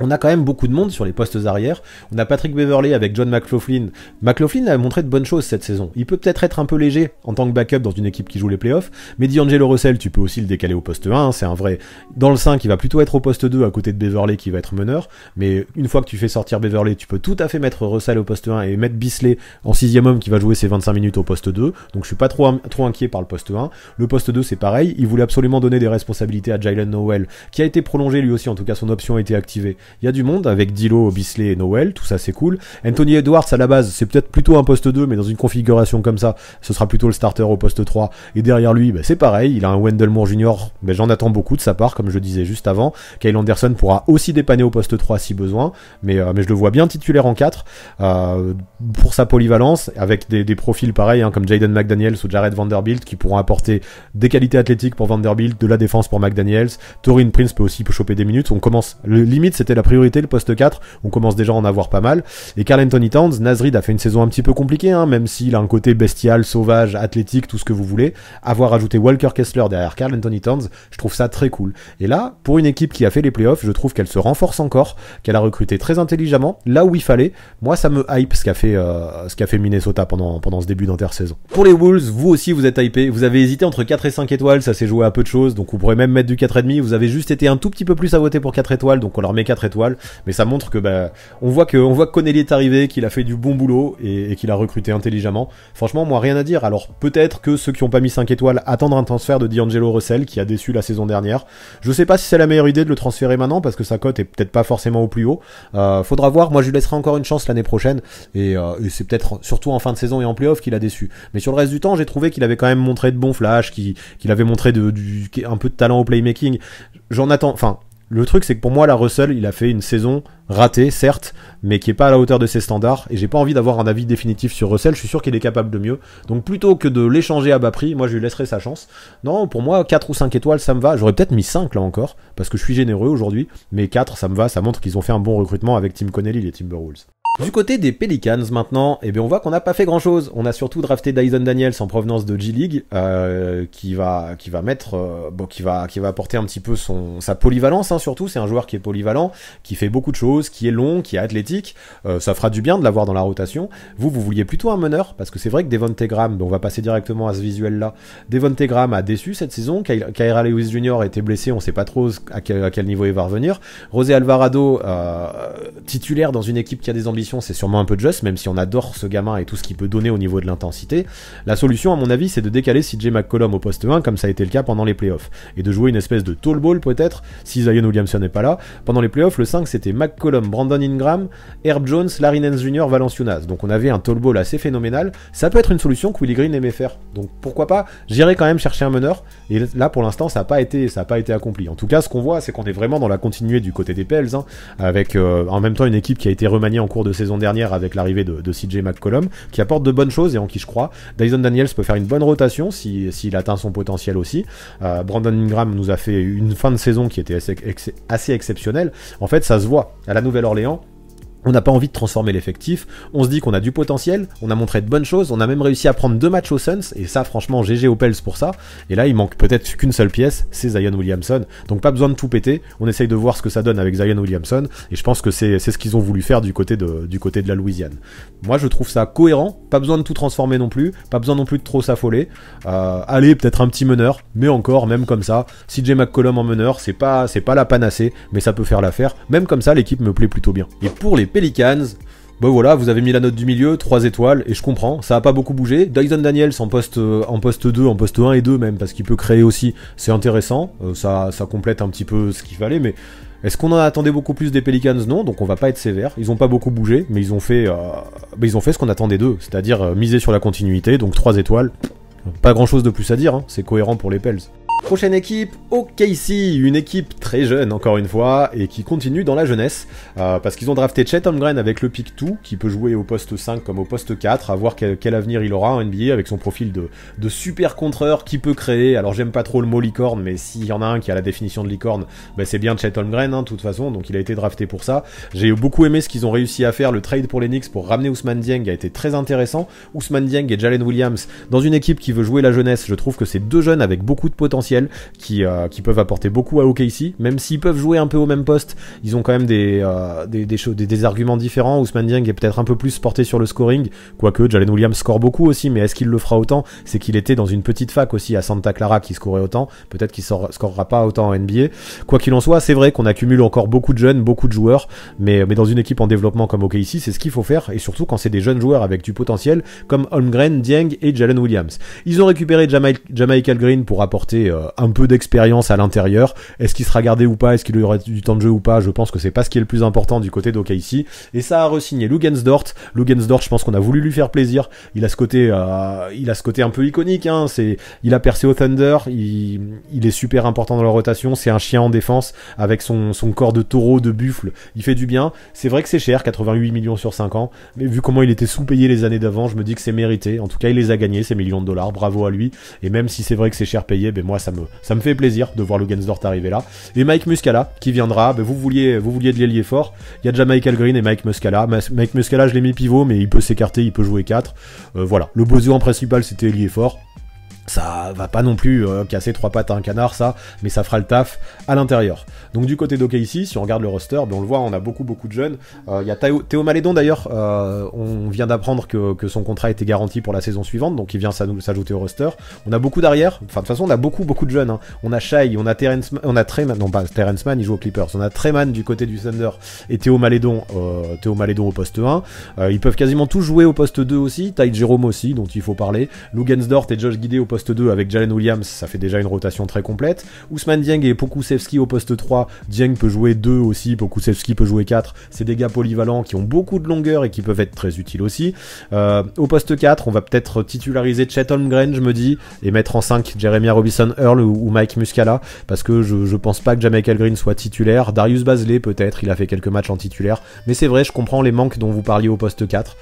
on a quand même beaucoup de monde sur les postes arrière. On a Patrick Beverley avec John McLaughlin. McLaughlin a montré de bonnes choses cette saison. Il peut peut-être être un peu léger en tant que backup dans une équipe qui joue les playoffs, mais D'Angelo Russell, tu peux aussi le décaler au poste 1, c'est un vrai. Dans le 5, il va plutôt être au poste 2 à côté de Beverley qui va être meneur, mais une fois que tu fais sortir Beverley, tu peux tout à fait mettre Russell au poste 1 et mettre Bisley en sixième homme qui va jouer ses 25 minutes au poste 2, donc je suis pas trop, trop inquiet par le poste 1. Le poste 2, c'est pareil, il voulait absolument donner des responsabilités à Jalen Noel, qui a été prolongé lui aussi, en tout cas son option a été activée il y a du monde avec Dilo, Bisley et Noël, tout ça c'est cool. Anthony Edwards à la base, c'est peut-être plutôt un poste 2, mais dans une configuration comme ça, ce sera plutôt le starter au poste 3. Et derrière lui, bah, c'est pareil, il a un Wendell Moore Junior, j'en attends beaucoup de sa part, comme je disais juste avant. Kyle Anderson pourra aussi dépanner au poste 3 si besoin, mais, euh, mais je le vois bien titulaire en 4 euh, pour sa polyvalence, avec des, profils pareils, hein, comme Jaden McDaniels ou Jared Vanderbilt, qui pourront apporter des qualités athlétiques pour Vanderbilt, de la défense pour McDaniels. Torin Prince peut aussi choper des minutes. On commence, le limite c'est la priorité, le poste 4. On commence déjà à en avoir pas mal. Et Carl Anthony Towns, Nasrid a fait une saison un petit peu compliquée, hein, même s'il a un côté bestial, sauvage, athlétique, tout ce que vous voulez. Avoir ajouté Walker Kessler derrière Carl Anthony Towns, je trouve ça très cool. Et là, pour une équipe qui a fait les playoffs, je trouve qu'elle se renforce encore, qu'elle a recruté très intelligemment, là où il fallait. Moi, ça me hype ce qu'a fait, euh, ce fait Minnesota pendant, pendant ce début d'intersaison. Pour les Wolves, vous aussi, vous êtes hypé. Vous avez hésité entre 4 et 5 étoiles, ça s'est joué à peu de choses, donc vous pourrez même mettre du 4,5. Vous avez juste été un tout petit peu plus à voter pour 4 étoiles, donc on leur met quatre étoiles, mais ça montre que bah, on voit que on voit que est arrivé, qu'il a fait du bon boulot et, qu'il a recruté intelligemment. Franchement, moi rien à dire. Alors peut-être que ceux qui ont pas mis 5 étoiles attendent un transfert de D'Angelo Russell qui a déçu la saison dernière. Je sais pas si c'est la meilleure idée de le transférer maintenant parce que sa cote est peut-être pas forcément au plus haut. Euh, faudra voir. Moi je lui laisserai encore une chance l'année prochaine euh, et, c'est peut-être surtout en fin de saison et en playoff qu'il a déçu. Mais sur le reste du temps, j'ai trouvé qu'il avait quand même montré de bons flashs, qu'il avait montré de, du, un peu de talent au playmaking. J'en attends, enfin, le truc, c'est que pour moi, la Russell, il a fait une saison ratée, certes, mais qui est pas à la hauteur de ses standards. Et j'ai pas envie d'avoir un avis définitif sur Russell. Je suis sûr qu'il est capable de mieux. Donc plutôt que de l'échanger à bas prix, moi, je lui laisserai sa chance. Non, pour moi, 4 ou 5 étoiles, ça me va. J'aurais peut-être mis 5 là encore, parce que je suis généreux aujourd'hui. Mais 4, ça me va. Ça montre qu'ils ont fait un bon recrutement avec Tim Connelly, les Timberwolves. Du côté des Pelicans maintenant, eh bien on voit qu'on n'a pas fait grand chose. On a surtout drafté Dyson Daniels en provenance de G League, euh, qui va qui va mettre, euh, bon, qui va qui va apporter un petit peu son sa polyvalence hein, surtout. C'est un joueur qui est polyvalent, qui fait beaucoup de choses, qui est long, qui est athlétique. Euh, ça fera du bien de l'avoir dans la rotation. Vous vous vouliez plutôt un meneur parce que c'est vrai que Devon Graham, on va passer directement à ce visuel là. Devon Graham a déçu cette saison. Kyra Lewis Jr était blessé, on sait pas trop à quel, niveau il va revenir. José Alvarado titulaire dans une équipe qui a des ambitions c'est sûrement un peu just, même si on adore ce gamin et tout ce qu'il peut donner au niveau de l'intensité. La solution, à mon avis, c'est de décaler CJ McCollum au poste 1, comme ça a été le cas pendant les playoffs, et de jouer une espèce de tall ball peut-être, si Zion Williamson n'est pas là. Pendant les playoffs, le 5 c'était McCollum, Brandon Ingram, Herb Jones, Larry Nance Jr., Valenciunas. Donc on avait un tall ball assez phénoménal. Ça peut être une solution que Willie Green aimait faire. Donc pourquoi pas J'irai quand même chercher un meneur. Et là, pour l'instant, ça n'a pas été, ça n'a pas été accompli. En tout cas, ce qu'on voit, c'est qu'on est vraiment dans la continuité du côté des Pels, hein, avec euh, en même temps une équipe qui a été remaniée en cours de saison dernière avec l'arrivée de, CJ McCollum, qui apporte de bonnes choses et en qui je crois. Dyson Daniels peut faire une bonne rotation s'il si, atteint son potentiel aussi. Euh, Brandon Ingram nous a fait une fin de saison qui était assez exceptionnelle. En fait, ça se voit. À la Nouvelle-Orléans, on n'a pas envie de transformer l'effectif. On se dit qu'on a du potentiel, on a montré de bonnes choses, on a même réussi à prendre deux matchs aux Suns, et ça, franchement, GG Opelz pour ça. Et là, il manque peut-être qu'une seule pièce, c'est Zion Williamson. Donc, pas besoin de tout péter. On essaye de voir ce que ça donne avec Zion Williamson, et je pense que c'est ce qu'ils ont voulu faire du côté, de, du côté de la Louisiane. Moi, je trouve ça cohérent. Pas besoin de tout transformer non plus, pas besoin non plus de trop s'affoler. Euh, allez, peut-être un petit meneur, mais encore, même comme ça, CJ McCollum en meneur, c'est pas, pas la panacée, mais ça peut faire l'affaire. Même comme ça, l'équipe me plaît plutôt bien. Et pour les Pelicans. Bah voilà, vous avez mis la note du milieu, 3 étoiles, et je comprends, ça a pas beaucoup bougé. Dyson Daniels en poste, euh, en poste 2, en poste 1 et 2 même, parce qu'il peut créer aussi, c'est intéressant, euh, ça, complète un petit peu ce qu'il fallait, mais est-ce qu'on en attendait beaucoup plus des Pelicans Non, donc on va pas être sévère, ils ont pas beaucoup bougé, mais ils ont fait, euh, ils ont fait ce qu'on attendait d'eux, c'est-à-dire miser sur la continuité, donc 3 étoiles, pas grand chose de plus à dire, hein. c'est cohérent pour les Pels. Prochaine équipe, OKC, une équipe très jeune encore une fois, et qui continue dans la jeunesse, euh, parce qu'ils ont drafté Chet Holmgren avec le pick 2, qui peut jouer au poste 5 comme au poste 4, à voir quel, avenir il aura en NBA avec son profil de, super contreur qui peut créer, alors j'aime pas trop le mot licorne, mais s'il y en a un qui a la définition de licorne, bah c'est bien Chet Holmgren, hein, de toute façon, donc il a été drafté pour ça. J'ai beaucoup aimé ce qu'ils ont réussi à faire, le trade pour les Knicks pour ramener Ousmane Dieng a été très intéressant, Ousmane Dieng et Jalen Williams, dans une équipe qui veut jouer la jeunesse, je trouve que c'est deux jeunes avec beaucoup de potentiel, euh, qui, peuvent apporter beaucoup à OKC, même s'ils peuvent jouer un peu au même poste, ils ont quand même euh, des, des, arguments différents. Ousmane Dieng est peut-être un peu plus porté sur le scoring, quoique Jalen Williams score beaucoup aussi, mais est-ce qu'il le fera autant C'est qu'il était dans une petite fac aussi à Santa Clara qui scorait autant, peut-être qu'il scorera pas autant en NBA. Quoi qu'il en soit, c'est vrai qu'on accumule encore beaucoup de jeunes, beaucoup de joueurs, mais, mais dans une équipe en développement comme OKC c'est ce qu'il faut faire, et surtout quand c'est des jeunes joueurs avec du potentiel, comme Holmgren, Dieng et Jalen Williams. Ils ont récupéré Jamal Green pour apporter euh, euh, un peu d'expérience à l'intérieur. Est-ce qu'il sera gardé ou pas Est-ce qu'il aura du temps de jeu ou pas Je pense que c'est pas ce qui est le plus important du côté ici Et ça a re-signé Lugensdort. Lugensdort, je pense qu'on a voulu lui faire plaisir. Il a ce côté, euh, il a ce côté un peu iconique. Hein. C'est, il a percé au Thunder. Il, est super important dans la rotation. C'est un chien en défense avec son, corps de taureau, de buffle. Il fait du bien. C'est vrai que c'est cher, 88 millions sur 5 ans. Mais vu comment il était sous-payé les années d'avant, je me dis que c'est mérité. En tout cas, il les a gagnés, ces millions de dollars. Bravo à lui. Et même si c'est vrai que c'est cher payé, ben moi, ça me, fait plaisir de voir le Gansdort arriver là. Et Mike Muscala qui viendra, ben, vous, vouliez, vous vouliez de l'ailier fort, il y a déjà Michael Green et Mike Muscala. Mike Muscala je l'ai mis pivot mais il peut s'écarter, il peut jouer 4. Euh, voilà, le besoin principal c'était ailier fort ça va pas non plus euh, casser trois pattes à un canard, ça, mais ça fera le taf à l'intérieur. Donc du côté d'OK ici, si on regarde le roster, ben, on le voit, on a beaucoup beaucoup de jeunes. Euh, il y a Théo, Malédon d'ailleurs, euh, on vient d'apprendre que, son contrat était garanti pour la saison suivante, donc il vient s'ajouter au roster. On a beaucoup d'arrière, enfin de toute façon on a beaucoup beaucoup de jeunes. Hein. On a Shai, on a Terence, on a non pas Terence Mann, il joue aux Clippers, on a Tremann du côté du Thunder et Théo Malédon, Théo Malédon au poste 1. ils peuvent quasiment tous jouer au poste 2 aussi, Ty Jerome aussi, dont il faut parler, Lou et Josh Guidé au poste 2 avec Jalen Williams, ça fait déjà une rotation très complète. Ousmane Dieng et Pokusevski au poste 3. Dieng peut jouer 2 aussi, Pokusevski peut jouer 4. C'est des gars polyvalents qui ont beaucoup de longueur et qui peuvent être très utiles aussi. Euh, au poste 4, on va peut-être titulariser Chet Holmgren, je me dis, et mettre en 5 Jeremia Robinson Earl ou, Mike Muscala, parce que je, je pense pas que Jamaica Green soit titulaire. Darius Bazley peut-être, il a fait quelques matchs en titulaire. Mais c'est vrai, je comprends les manques dont vous parliez au poste 4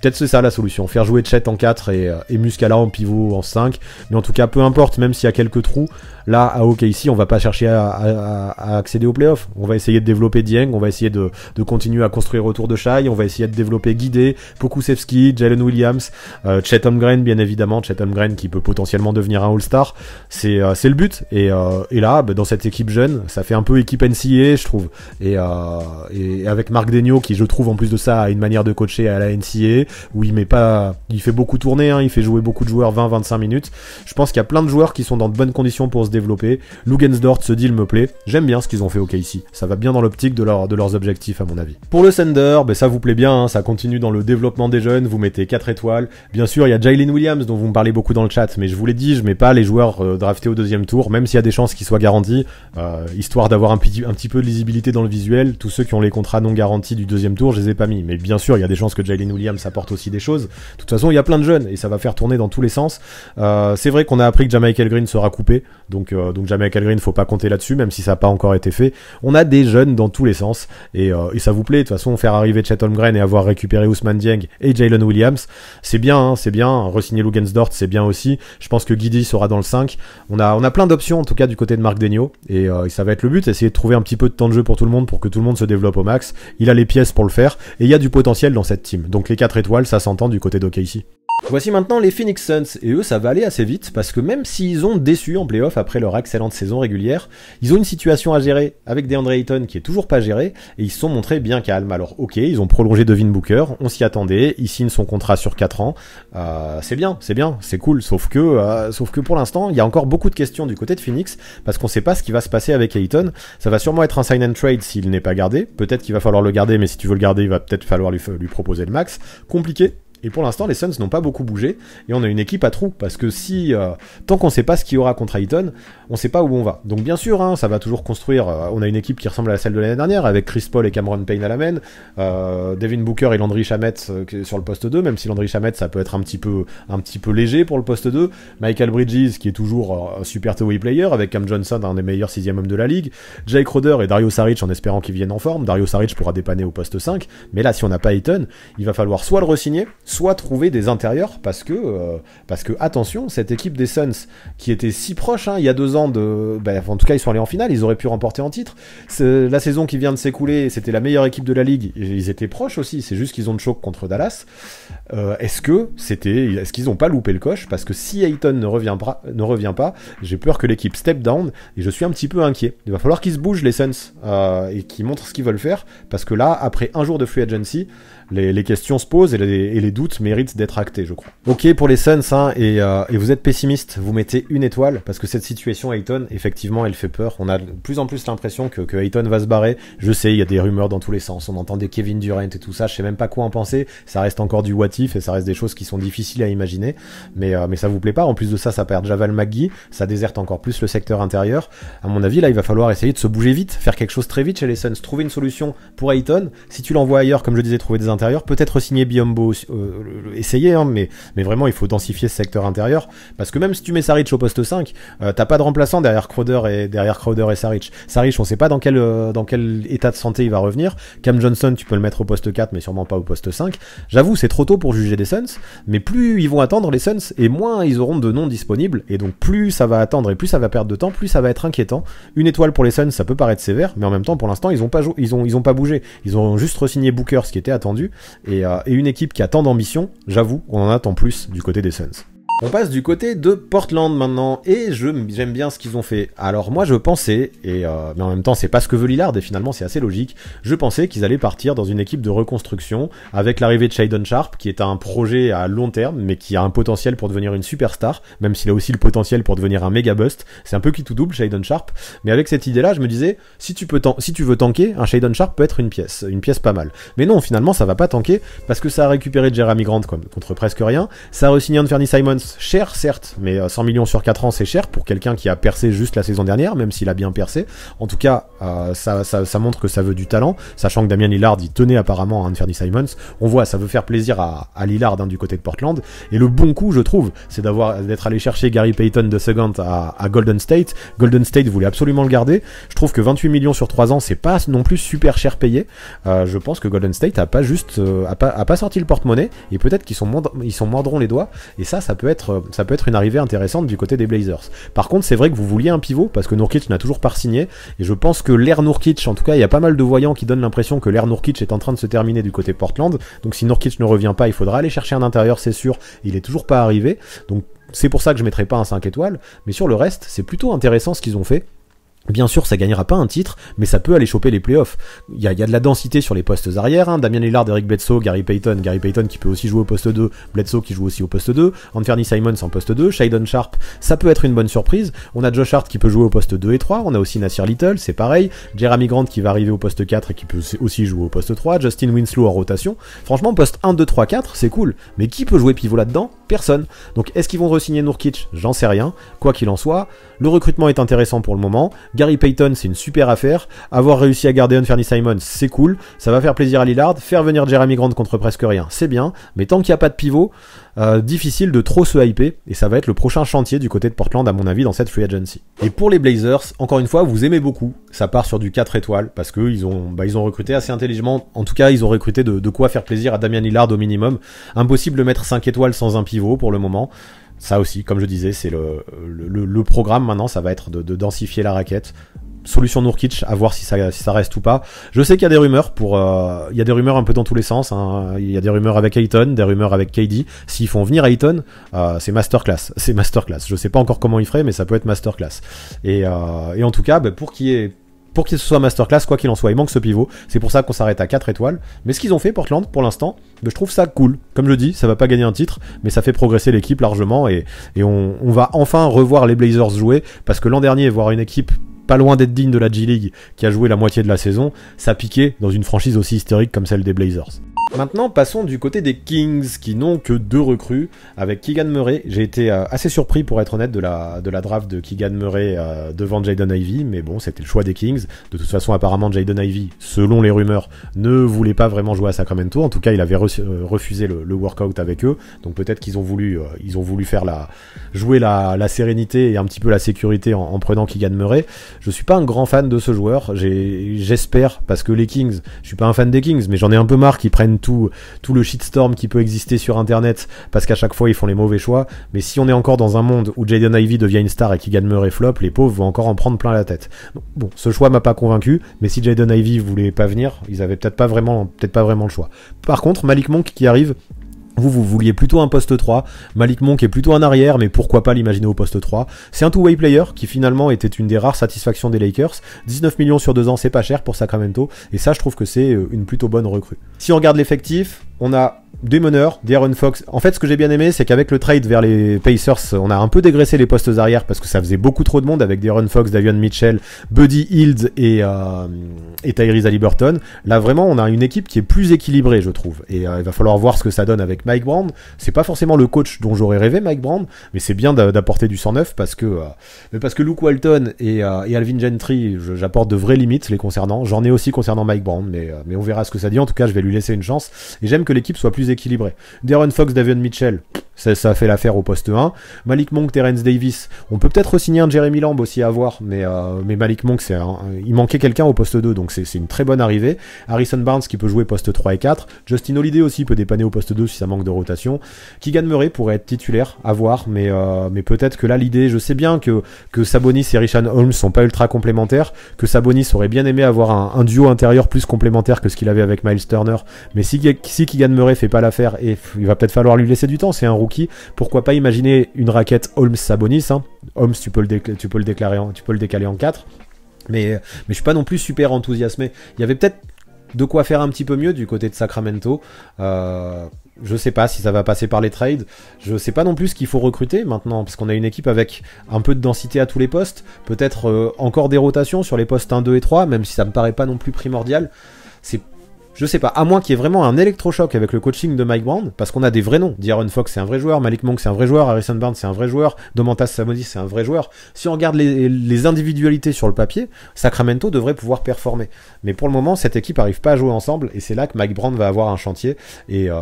peut-être c'est ça la solution, faire jouer Chet en 4 et, euh, et Muscala en pivot en 5, mais en tout cas peu importe, même s'il y a quelques trous, Là, à OKC, on va pas chercher à, accéder aux playoffs. On va essayer de développer Dieng, on va essayer de, continuer à construire autour de Shai, on va essayer de développer Guidé, Pokusevski, Jalen Williams, chatham euh, Chet Holmgren, bien évidemment, Chet Holmgren qui peut potentiellement devenir un All-Star. C'est euh, le but. Et, euh, là, bah, dans cette équipe jeune, ça fait un peu équipe NCA, je trouve. Et, avec Marc Degno, qui je trouve en plus de ça a une manière de coacher à la NCA, où il met pas, il fait beaucoup tourner, hein. il fait jouer beaucoup de joueurs 20-25 minutes. Je pense qu'il y a plein de joueurs qui sont dans de bonnes conditions pour se développer développer. Lugensdort, dit il me plaît. J'aime bien ce qu'ils ont fait au KC, Ça va bien dans l'optique de, leurs objectifs, à mon avis. Pour le sender, ben, ça vous plaît bien, hein, ça continue dans le développement des jeunes. Vous mettez 4 étoiles. Bien sûr, il y a Jalen Williams dont vous me parlez beaucoup dans le chat, mais je vous l'ai dit, je mets pas les joueurs euh, draftés au deuxième tour, même s'il y a des chances qu'ils soient garantis, euh, histoire d'avoir un, petit peu de lisibilité dans le visuel. Tous ceux qui ont les contrats non garantis du deuxième tour, je les ai pas mis. Mais bien sûr, il y a des chances que Jalen Williams apporte aussi des choses. De toute façon, il y a plein de jeunes et ça va faire tourner dans tous les sens. Euh, c'est vrai qu'on a appris que Jamichael Green sera coupé, donc donc, euh, Jamais Calgary, il ne faut pas compter là-dessus, même si ça n'a pas encore été fait. On a des jeunes dans tous les sens, et, euh, ça vous plaît. De toute façon, faire arriver Chatham Green et avoir récupéré Ousmane Dieng et Jalen Williams, c'est bien, hein, c'est bien. Resigner Lugensdort, c'est bien aussi. Je pense que Guidi sera dans le 5. On a, on a plein d'options, en tout cas, du côté de Marc Degno, et, euh, ça va être le but, essayer de trouver un petit peu de temps de jeu pour tout le monde, pour que tout le monde se développe au max. Il a les pièces pour le faire, et il y a du potentiel dans cette team. Donc les 4 étoiles, ça s'entend du côté d'OKC. Voici maintenant les Phoenix Suns, et eux ça va aller assez vite, parce que même s'ils ont déçu en playoff après leur excellente saison régulière. Ils ont une situation à gérer avec DeAndre Ayton qui est toujours pas géré et ils se sont montrés bien calmes. Alors ok, ils ont prolongé Devin Booker, on s'y attendait, Il signe son contrat sur 4 ans. Euh, c'est bien, c'est bien, c'est cool, sauf que, euh, sauf que pour l'instant, il y a encore beaucoup de questions du côté de Phoenix parce qu'on sait pas ce qui va se passer avec Ayton. Ça va sûrement être un sign and trade s'il n'est pas gardé. Peut-être qu'il va falloir le garder, mais si tu veux le garder, il va peut-être falloir lui proposer le max. Compliqué et pour l'instant, les Suns n'ont pas beaucoup bougé et on a une équipe à trous parce que si euh, tant qu'on sait pas ce qu'il y aura contre Ayton, on sait pas où on va. Donc bien sûr, hein, ça va toujours construire. Euh, on a une équipe qui ressemble à celle de l'année dernière avec Chris Paul et Cameron Payne à la main, euh, Devin Booker et Landry Chamet sur le poste 2, même si Landry Chamet ça peut être un petit peu un petit peu léger pour le poste 2. Michael Bridges qui est toujours un super two player avec Cam Johnson un des meilleurs sixième hommes de la ligue, Jake Roder et Dario Saric en espérant qu'ils viennent en forme. Dario Saric pourra dépanner au poste 5, mais là si on n'a pas Ayton, il va falloir soit le resigner soit trouver des intérieurs parce que, euh, parce que attention, cette équipe des Suns qui était si proche hein, il y a deux ans de. Ben, en tout cas, ils sont allés en finale, ils auraient pu remporter en titre. La saison qui vient de s'écouler, c'était la meilleure équipe de la ligue, ils étaient proches aussi, c'est juste qu'ils ont de choc contre Dallas. Euh, est-ce que c'était. Est-ce qu'ils n'ont pas loupé le coche Parce que si Ayton ne revient, pas, ne revient pas, j'ai peur que l'équipe step down et je suis un petit peu inquiet. Il va falloir qu'ils se bougent les Suns euh, et qu'ils montrent ce qu'ils veulent faire parce que là, après un jour de free agency, les, questions se posent et les, et les doutes méritent d'être actés, je crois. Ok pour les Suns, hein, euh, et, vous êtes pessimiste, vous mettez une étoile, parce que cette situation, Ayton, effectivement, elle fait peur. On a de plus en plus l'impression que, que Ayton va se barrer. Je sais, il y a des rumeurs dans tous les sens, on entend des Kevin Durant et tout ça, je sais même pas quoi en penser, ça reste encore du what if et ça reste des choses qui sont difficiles à imaginer, mais, euh, mais ça vous plaît pas. En plus de ça, ça perd Javal McGee, ça déserte encore plus le secteur intérieur. À mon avis, là, il va falloir essayer de se bouger vite, faire quelque chose très vite chez les Suns, trouver une solution pour Ayton. Si tu l'envoies ailleurs, comme je disais, trouver des peut-être signer Biombo, euh, essayer, hein, mais, mais vraiment il faut densifier ce secteur intérieur, parce que même si tu mets Saric au poste 5, euh, t'as pas de remplaçant derrière Crowder et derrière Crowder et Saric. Saric, on sait pas dans quel, euh, dans quel état de santé il va revenir. Cam Johnson, tu peux le mettre au poste 4, mais sûrement pas au poste 5. J'avoue, c'est trop tôt pour juger des Suns, mais plus ils vont attendre les Suns, et moins ils auront de noms disponibles, et donc plus ça va attendre et plus ça va perdre de temps, plus ça va être inquiétant. Une étoile pour les Suns, ça peut paraître sévère, mais en même temps, pour l'instant, ils ont pas, ils ont, ils ont pas bougé. Ils ont juste re-signé Booker, ce qui était attendu, et, euh, et, une équipe qui a tant d'ambition, j'avoue, on en attend plus du côté des Suns. On passe du côté de Portland maintenant, et j'aime bien ce qu'ils ont fait. Alors moi je pensais, et euh, mais en même temps c'est pas ce que veut Lillard, et finalement c'est assez logique, je pensais qu'ils allaient partir dans une équipe de reconstruction, avec l'arrivée de Shadon Sharp, qui est un projet à long terme, mais qui a un potentiel pour devenir une superstar, même s'il a aussi le potentiel pour devenir un méga bust, c'est un peu qui tout double Shaden Sharp, mais avec cette idée là je me disais, si tu, peux si tu veux tanker, un Shaden Sharp peut être une pièce, une pièce pas mal. Mais non, finalement ça va pas tanker, parce que ça a récupéré Jeremy Grant contre presque rien, ça a re-signé Simons, cher, certes, mais 100 euh, millions sur 4 ans, c'est cher pour quelqu'un qui a percé juste la saison dernière, même s'il a bien percé. En tout cas, euh, ça, montre que ça veut du talent, sachant que Damien Lillard il tenait apparemment à Anthony Simons. On voit, ça veut faire plaisir à, Lillard hein, du côté de Portland. Et le bon coup, je trouve, c'est d'avoir d'être allé chercher Gary Payton de second à, Golden State. Golden State voulait absolument le garder. Je trouve que 28 millions sur 3 ans, c'est pas non plus super cher payé. Euh, je pense que Golden State a pas juste, a pas, sorti le porte-monnaie et peut-être qu'ils sont, ils sont les doigts. Et ça, ça peut être euh, ça peut être une arrivée intéressante du côté des Blazers. Par contre, c'est vrai que vous vouliez un pivot parce que Nurkic n'a toujours pas signé et je pense que l'ère Nurkic, en tout cas, il y a pas mal de voyants qui donnent l'impression que l'ère Nurkic est en train de se terminer du côté Portland. Donc si Nurkic ne revient pas, il faudra aller chercher un intérieur, c'est sûr. Il est toujours pas arrivé. Donc c'est pour ça que je mettrai pas un 5 étoiles, mais sur le reste, c'est plutôt intéressant ce qu'ils ont fait. Bien sûr, ça gagnera pas un titre, mais ça peut aller choper les playoffs. Il y, a, de la densité sur les postes arrière. Hein. Damien Lillard, Eric Bledsoe, Gary Payton. Gary Payton qui peut aussi jouer au poste 2. Bledsoe qui joue aussi au poste 2. Anthony Simons en poste 2. Shiden Sharp, ça peut être une bonne surprise. On a Josh Hart qui peut jouer au poste 2 et 3. On a aussi Nasir Little, c'est pareil. Jeremy Grant qui va arriver au poste 4 et qui peut aussi jouer au poste 3. Justin Winslow en rotation. Franchement, poste 1, 2, 3, 4, c'est cool. Mais qui peut jouer pivot là-dedans personne. Donc est-ce qu'ils vont re-signer Nourkic J'en sais rien. Quoi qu'il en soit, le recrutement est intéressant pour le moment. Gary Payton, c'est une super affaire. Avoir réussi à garder Unferny Simon, c'est cool. Ça va faire plaisir à Lillard. Faire venir Jeremy Grant contre presque rien, c'est bien. Mais tant qu'il n'y a pas de pivot, euh, difficile de trop se hyper, et ça va être le prochain chantier du côté de Portland, à mon avis, dans cette free agency. Et pour les Blazers, encore une fois, vous aimez beaucoup, ça part sur du 4 étoiles, parce qu'ils ont, bah, ils ont recruté assez intelligemment, en tout cas, ils ont recruté de, quoi faire plaisir à Damian Lillard au minimum. Impossible de mettre 5 étoiles sans un pivot pour le moment ça aussi, comme je disais, c'est le, le, programme maintenant, ça va être de densifier la raquette, solution Nourkic, à voir si ça, reste ou pas. Je sais qu'il y a des rumeurs pour, euh, il y a des rumeurs un peu dans tous les sens. Hein. Il y a des rumeurs avec Ayton, des rumeurs avec KD. S'ils font venir Ayton, euh, c'est masterclass, c'est masterclass. Je sais pas encore comment ils ferait, mais ça peut être masterclass. Et, euh, et en tout cas, bah, pour qu'il est, pour soit masterclass, quoi qu'il en soit. Il manque ce pivot. C'est pour ça qu'on s'arrête à 4 étoiles. Mais ce qu'ils ont fait, Portland, pour l'instant, bah, je trouve ça cool. Comme je dis, ça va pas gagner un titre, mais ça fait progresser l'équipe largement et, on, on, va enfin revoir les Blazers jouer parce que l'an dernier, voir une équipe pas loin d'être digne de la G League, qui a joué la moitié de la saison, piqué dans une franchise aussi historique comme celle des Blazers. Maintenant, passons du côté des Kings, qui n'ont que deux recrues, avec Keegan Murray. J'ai été euh, assez surpris, pour être honnête, de la, de la draft de Keegan Murray euh, devant Jaden Ivy, mais bon, c'était le choix des Kings. De toute façon, apparemment, Jaden Ivy, selon les rumeurs, ne voulait pas vraiment jouer à Sacramento. En tout cas, il avait euh, refusé le, workout avec eux, donc peut-être qu'ils ont voulu, ont voulu faire la, jouer la, sérénité et un petit peu la sécurité en, prenant Keegan Murray. Je suis pas un grand fan de ce joueur, j'espère, parce que les Kings, je suis pas un fan des Kings, mais j'en ai un peu marre qu'ils prennent tout, le shitstorm qui peut exister sur Internet parce qu'à chaque fois ils font les mauvais choix. Mais si on est encore dans un monde où Jaden Ivy devient une star et qui gagne Murray Flop, les pauvres vont encore en prendre plein la tête. Bon, ce choix m'a pas convaincu, mais si Jaden Ivy voulait pas venir, ils avaient peut-être pas vraiment, peut-être pas vraiment le choix. Par contre, Malik Monk qui arrive vous, vous vouliez plutôt un poste 3, Malik Monk est plutôt en arrière, mais pourquoi pas l'imaginer au poste 3. C'est un two-way player qui finalement était une des rares satisfactions des Lakers. 19 millions sur 2 ans, c'est pas cher pour Sacramento, et ça je trouve que c'est euh, une plutôt bonne recrue. Si on regarde l'effectif, on a des meneurs, des Fox. En fait, ce que j'ai bien aimé, c'est qu'avec le trade vers les Pacers, on a un peu dégraissé les postes arrière parce que ça faisait beaucoup trop de monde avec des Fox, Davion Mitchell, Buddy Hield et, euh, et Tyrese Haliburton. Là, vraiment, on a une équipe qui est plus équilibrée, je trouve. Et euh, il va falloir voir ce que ça donne avec Mike Brown C'est pas forcément le coach dont j'aurais rêvé, Mike Brown, mais c'est bien d'apporter du 109 parce que, euh, parce que Luke Walton et, euh, Alvin Gentry, j'apporte de vraies limites les concernant. J'en ai aussi concernant Mike Brown, mais, mais on verra ce que ça dit. En tout cas, je vais lui laisser une chance. Et j'aime que l'équipe soit plus équilibré. Darren Fox, Davion Mitchell, ça, ça fait l'affaire au poste 1. Malik Monk, Terence Davis. On peut peut-être signer un Jeremy Lamb aussi à voir, mais, euh, mais Malik Monk, il manquait quelqu'un au poste 2, donc c'est une très bonne arrivée. Harrison Barnes qui peut jouer poste 3 et 4. Justin Holiday aussi peut dépanner au poste 2 si ça manque de rotation. Keegan Murray pourrait être titulaire à voir, mais, euh, mais peut-être que là l'idée, je sais bien que, Sabonis et Richan Holmes sont pas ultra complémentaires, que Sabonis aurait bien aimé avoir un, duo intérieur plus complémentaire que ce qu'il avait avec Miles Turner, mais si, si Keegan Murray fait pas la faire et il va peut-être falloir lui laisser du temps. C'est un rookie. Pourquoi pas imaginer une raquette Holmes-Sabonis hein. Holmes, tu peux, le tu peux le déclarer, tu peux le décaler en 4. Mais, mais je suis pas non plus super enthousiasmé. Il y avait peut-être de quoi faire un petit peu mieux du côté de Sacramento. Euh, je sais pas si ça va passer par les trades. Je sais pas non plus ce qu'il faut recruter maintenant, parce qu'on a une équipe avec un peu de densité à tous les postes. Peut-être euh, encore des rotations sur les postes 1, 2 et 3, même si ça me paraît pas non plus primordial. C'est je sais pas, à moins qu'il y ait vraiment un électrochoc avec le coaching de Mike Brown, parce qu'on a des vrais noms. D'Aaron Fox, c'est un vrai joueur. Malik Monk, c'est un vrai joueur. Harrison Barnes, c'est un vrai joueur. Domantas Samodi c'est un vrai joueur. Si on regarde les, individualités sur le papier, Sacramento devrait pouvoir performer. Mais pour le moment, cette équipe n'arrive pas à jouer ensemble, et c'est là que Mike Brown va avoir un chantier. Et euh,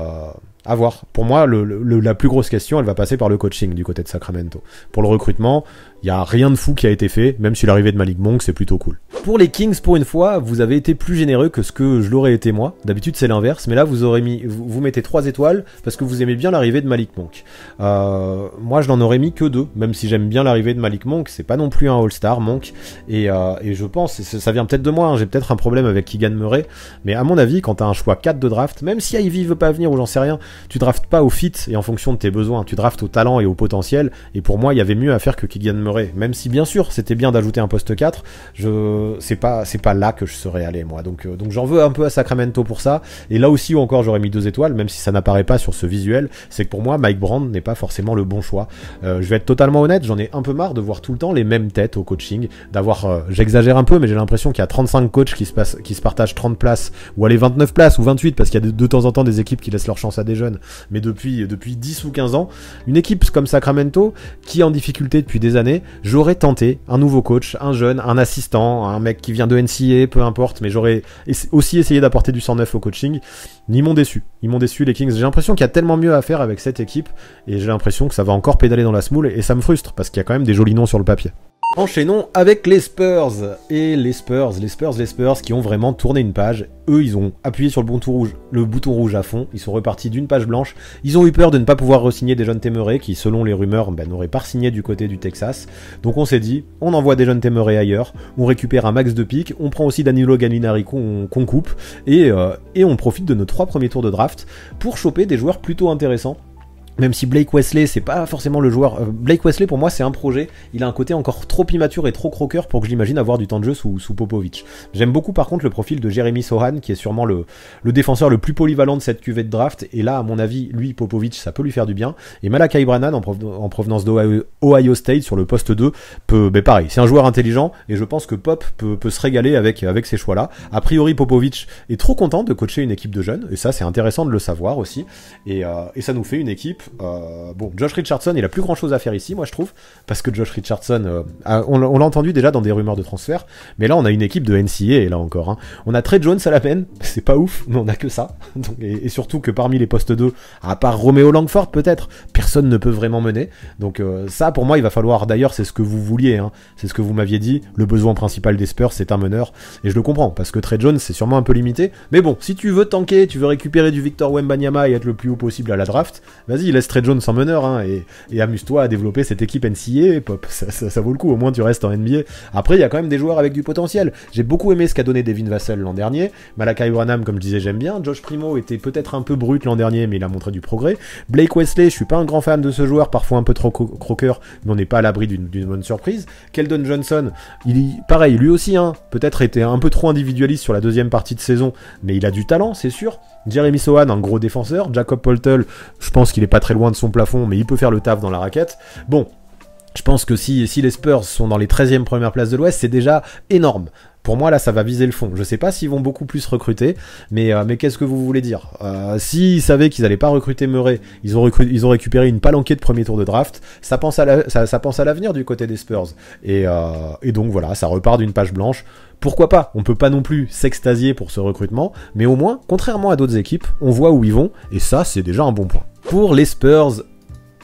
à voir. Pour moi, la plus grosse question, elle va passer par le coaching du côté de Sacramento. Pour le recrutement, il n'y a rien de fou qui a été fait, même si l'arrivée de Malik Monk, c'est plutôt cool. Pour les Kings, pour une fois, vous avez été plus généreux que ce que je l'aurais été moi. D'habitude, c'est l'inverse, mais là, vous aurez mis, vous, mettez 3 étoiles parce que vous aimez bien l'arrivée de Malik Monk. Euh, moi, je n'en aurais mis que 2, même si j'aime bien l'arrivée de Malik Monk, c'est pas non plus un All-Star, Monk. Et, euh, je pense, ça vient peut-être de moi, hein. j'ai peut-être un problème avec Keegan Murray, mais à mon avis, quand t'as un choix 4 de draft, même si Ivy veut pas venir ou j'en sais rien, tu draftes pas au fit et en fonction de tes besoins, tu draftes au talent et au potentiel. Et pour moi, il y avait mieux à faire que Kylian Murray. Même si, bien sûr, c'était bien d'ajouter un poste 4, je... c'est pas, pas là que je serais allé, moi. Donc, euh, donc j'en veux un peu à Sacramento pour ça. Et là aussi, ou encore, j'aurais mis deux étoiles, même si ça n'apparaît pas sur ce visuel. C'est que pour moi, Mike Brand n'est pas forcément le bon choix. Euh, je vais être totalement honnête, j'en ai un peu marre de voir tout le temps les mêmes têtes au coaching. D'avoir, euh, j'exagère un peu, mais j'ai l'impression qu'il y a 35 coachs qui se, qui se partagent 30 places, ou allez 29 places, ou 28, parce qu'il y a de, de temps en temps des équipes qui laissent leur chance à des mais depuis, depuis 10 ou 15 ans, une équipe comme Sacramento, qui est en difficulté depuis des années, j'aurais tenté un nouveau coach, un jeune, un assistant, un mec qui vient de NCA, peu importe, mais j'aurais aussi essayé d'apporter du 109 au coaching. Ils m'ont déçu. Ils m'ont déçu, les Kings. J'ai l'impression qu'il y a tellement mieux à faire avec cette équipe, et j'ai l'impression que ça va encore pédaler dans la smoule, et ça me frustre, parce qu'il y a quand même des jolis noms sur le papier. Enchaînons avec les Spurs. Et les Spurs, les Spurs, les Spurs qui ont vraiment tourné une page. Eux, ils ont appuyé sur le bouton rouge, le bouton rouge à fond. Ils sont repartis d'une page blanche. Ils ont eu peur de ne pas pouvoir resigner des jeunes téméraires qui, selon les rumeurs, ben, n'auraient pas signé du côté du Texas. Donc on s'est dit, on envoie des jeunes téméraires ailleurs, on récupère un max de picks, on prend aussi Danilo Gallinari qu'on coupe, et, euh, et on profite de nos trois premiers tours de draft pour choper des joueurs plutôt intéressants même si Blake Wesley, c'est pas forcément le joueur. Euh, Blake Wesley, pour moi, c'est un projet. Il a un côté encore trop immature et trop croqueur pour que j'imagine avoir du temps de jeu sous, sous Popovic. J'aime beaucoup, par contre, le profil de Jeremy Sohan, qui est sûrement le, le défenseur le plus polyvalent de cette cuvée de draft. Et là, à mon avis, lui, Popovic, ça peut lui faire du bien. Et Malakai Brannan, en, provenance d'Ohio State, sur le poste 2, peut. ben, pareil, c'est un joueur intelligent. Et je pense que Pop peut, se régaler avec, avec ces choix-là. A priori, Popovic est trop content de coacher une équipe de jeunes. Et ça, c'est intéressant de le savoir aussi. et euh, ça nous fait une équipe euh, bon, Josh Richardson, il a plus grand chose à faire ici, moi je trouve, parce que Josh Richardson, euh, on, l'a entendu déjà dans des rumeurs de transfert, mais là on a une équipe de NCA, là encore. Hein. On a Trey Jones à la peine, c'est pas ouf, mais on a que ça. et, surtout que parmi les postes 2, à part Romeo Langford peut-être, personne ne peut vraiment mener. Donc euh, ça, pour moi, il va falloir, d'ailleurs, c'est ce que vous vouliez, hein, c'est ce que vous m'aviez dit, le besoin principal des Spurs, c'est un meneur, et je le comprends, parce que Trey Jones, c'est sûrement un peu limité, mais bon, si tu veux tanker, tu veux récupérer du Victor Wembanyama et être le plus haut possible à la draft, vas-y, laisse Trey Jones en meneur hein, et, amuse-toi à développer cette équipe NCA, Pop. Ça, vaut le coup. Au moins, tu restes en NBA. Après, il y a quand même des joueurs avec du potentiel. J'ai beaucoup aimé ce qu'a donné Devin Vassell l'an dernier. Malakai Branham, comme je disais, j'aime bien. Josh Primo était peut-être un peu brut l'an dernier, mais il a montré du progrès. Blake Wesley, je suis pas un grand fan de ce joueur, parfois un peu trop croqueur, mais on n'est pas à l'abri d'une bonne surprise. Keldon Johnson, il, pareil, lui aussi, hein, peut-être était un peu trop individualiste sur la deuxième partie de saison, mais il a du talent, c'est sûr. Jeremy Sohan, un gros défenseur. Jacob Poltel, je pense qu'il est pas très loin de son plafond, mais il peut faire le taf dans la raquette. Bon, je pense que si, les Spurs sont dans les 13e premières places de l'Ouest, c'est déjà énorme. Pour moi, là, ça va viser le fond. Je ne sais pas s'ils vont beaucoup plus recruter, mais, euh, mais qu'est-ce que vous voulez dire euh, S'ils savaient qu'ils n'allaient pas recruter Murray, ils ont, ils ont récupéré une palanquée de premier tour de draft. Ça pense à l'avenir du côté des Spurs. Euh, et, donc voilà, ça repart d'une page blanche. Pourquoi pas On peut pas non plus s'extasier pour ce recrutement, mais au moins, contrairement à d'autres équipes, on voit où ils vont, et ça, c'est déjà un bon point. Pour les Spurs,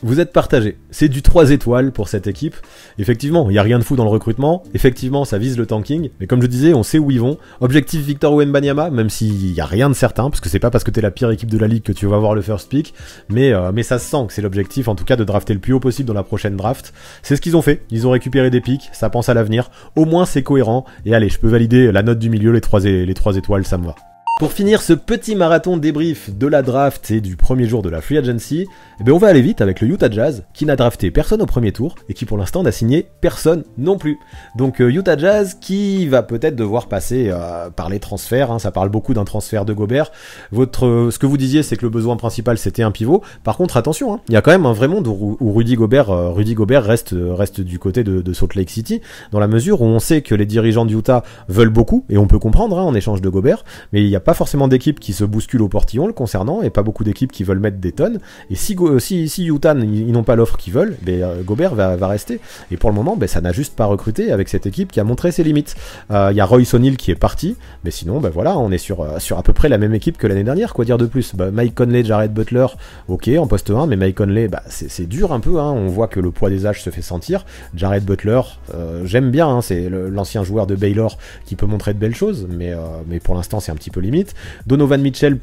vous êtes partagé. C'est du 3 étoiles pour cette équipe. Effectivement, il n'y a rien de fou dans le recrutement. Effectivement, ça vise le tanking. Mais comme je disais, on sait où ils vont. Objectif Victor Wembanyama, même s'il n'y a rien de certain, parce que c'est pas parce que t'es la pire équipe de la ligue que tu vas avoir le first pick. Mais, euh, mais ça se sent que c'est l'objectif, en tout cas, de drafter le plus haut possible dans la prochaine draft. C'est ce qu'ils ont fait. Ils ont récupéré des picks. Ça pense à l'avenir. Au moins, c'est cohérent. Et allez, je peux valider la note du milieu, les 3, les 3 étoiles, ça me va. Pour finir ce petit marathon débrief de la draft et du premier jour de la free agency, eh ben, on va aller vite avec le Utah Jazz qui n'a drafté personne au premier tour et qui pour l'instant n'a signé personne non plus. Donc euh, Utah Jazz qui va peut-être devoir passer euh, par les transferts, hein. ça parle beaucoup d'un transfert de Gobert. Votre, euh, ce que vous disiez c'est que le besoin principal c'était un pivot. Par contre attention, hein, il y a quand même un vrai monde où, Rudy Gobert, Rudy Gobert reste, reste du côté de, Salt Lake City dans la mesure où on sait que les dirigeants de Utah veulent beaucoup et on peut comprendre hein, en échange de Gobert, mais il n'y a pas forcément d'équipes qui se bousculent au portillon le concernant, et pas beaucoup d'équipes qui veulent mettre des tonnes. Et si, euh, si, si Utah, ils, n'ont pas l'offre qu'ils veulent, ben, euh, Gobert va, rester. Et pour le moment, ben, ça n'a juste pas recruté avec cette équipe qui a montré ses limites. Euh, il y a Roy Sonil qui est parti, mais sinon, ben, voilà, on est sur, sur à peu près la même équipe que l'année dernière. Quoi dire de plus ben, Mike Conley, Jared Butler, ok, en poste 1, mais Mike Conley, ben, c'est dur un peu. Hein. On voit que le poids des âges se fait sentir. Jared Butler, j'aime bien, hein, c'est l'ancien joueur de Baylor qui peut montrer de belles choses, mais, mais pour l'instant, c'est un petit peu limite. Donovan Mitchell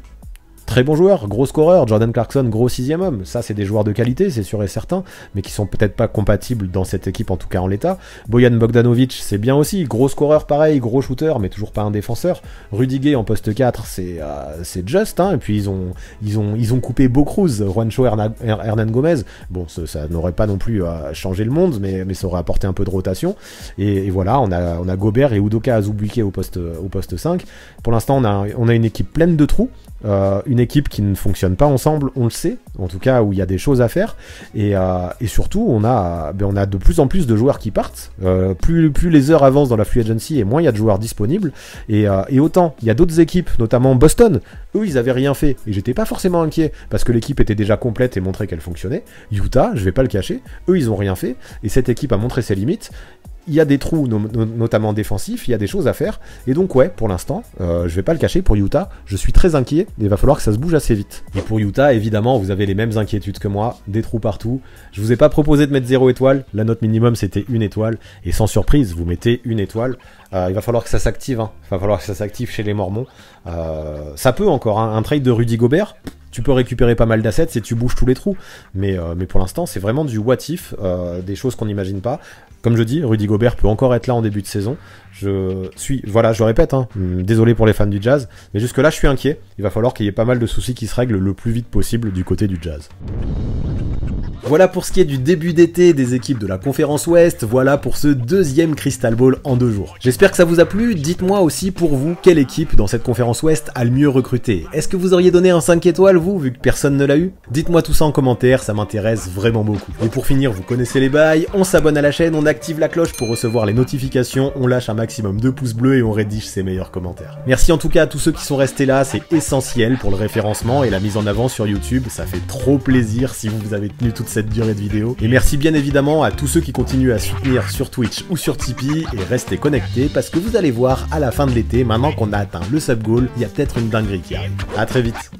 Très bon joueur, gros scoreur, Jordan Clarkson, gros sixième homme. Ça, c'est des joueurs de qualité, c'est sûr et certain, mais qui sont peut-être pas compatibles dans cette équipe, en tout cas en l'état. Boyan Bogdanovic, c'est bien aussi, gros scoreur pareil, gros shooter, mais toujours pas un défenseur. Rudiger en poste 4, euh, c'est just, hein. Et puis ils ont, ils ont, ils ont coupé Bocruz, Juancho Hernan, Gomez. Bon, ça, n'aurait pas non plus euh, changé le monde, mais, ça aurait apporté un peu de rotation. Et, voilà, on a, on a Gobert et Udoka Azubuike au poste, au poste 5. Pour l'instant, on a, on a une équipe pleine de trous, euh, une équipe qui ne fonctionne pas ensemble, on le sait, en tout cas où il y a des choses à faire. Et, euh, surtout, on a, ben, on a de plus en plus de joueurs qui partent. Euh, plus, les heures avancent dans la Free Agency et moins il y a de joueurs disponibles. Et, euh, et autant, il y a d'autres équipes, notamment Boston, eux ils avaient rien fait. Et j'étais pas forcément inquiet parce que l'équipe était déjà complète et montrait qu'elle fonctionnait. Utah, je vais pas le cacher, eux ils ont rien fait. Et cette équipe a montré ses limites il y a des trous, notamment défensifs, il y a des choses à faire. Et donc, ouais, pour l'instant, je euh, je vais pas le cacher, pour Utah, je suis très inquiet. il va falloir que ça se bouge assez vite. Et pour Utah, évidemment, vous avez les mêmes inquiétudes que moi, des trous partout. Je vous ai pas proposé de mettre 0 étoile. La note minimum, c'était une étoile. Et sans surprise, vous mettez une étoile. Euh, il va falloir que ça s'active. Hein. Il va falloir que ça s'active chez les Mormons. Euh, ça peut encore. Hein. Un trade de Rudy Gobert, tu peux récupérer pas mal d'assets si tu bouges tous les trous. Mais, mais pour l'instant, c'est vraiment du what if, des choses qu'on n'imagine pas. Comme je dis, Rudy Gobert peut encore être là en début de saison. Je suis, voilà, je répète, hein, désolé pour les fans du jazz, mais jusque-là, je suis inquiet. Il va falloir qu'il y ait pas mal de soucis qui se règlent le plus vite possible du côté du jazz. Voilà pour ce qui est du début d'été des équipes de la conférence Ouest, voilà pour ce deuxième Crystal Ball en deux jours. J'espère que ça vous a plu, dites-moi aussi pour vous quelle équipe dans cette conférence Ouest a le mieux recruté. Est-ce que vous auriez donné un 5 étoiles vous, vu que personne ne l'a eu Dites-moi tout ça en commentaire, ça m'intéresse vraiment beaucoup. Et pour finir, vous connaissez les bails, on s'abonne à la chaîne, on active la cloche pour recevoir les notifications, on lâche un maximum de pouces bleus et on rédige ses meilleurs commentaires. Merci en tout cas à tous ceux qui sont restés là, c'est essentiel pour le référencement et la mise en avant sur YouTube, ça fait trop plaisir si vous vous avez tenu toute cette durée de vidéo. Et merci bien évidemment à tous ceux qui continuent à soutenir sur Twitch ou sur Tipeee et restez connectés parce que vous allez voir à la fin de l'été, maintenant qu'on a atteint le sub goal, il y a peut-être une dinguerie qui arrive. À très vite.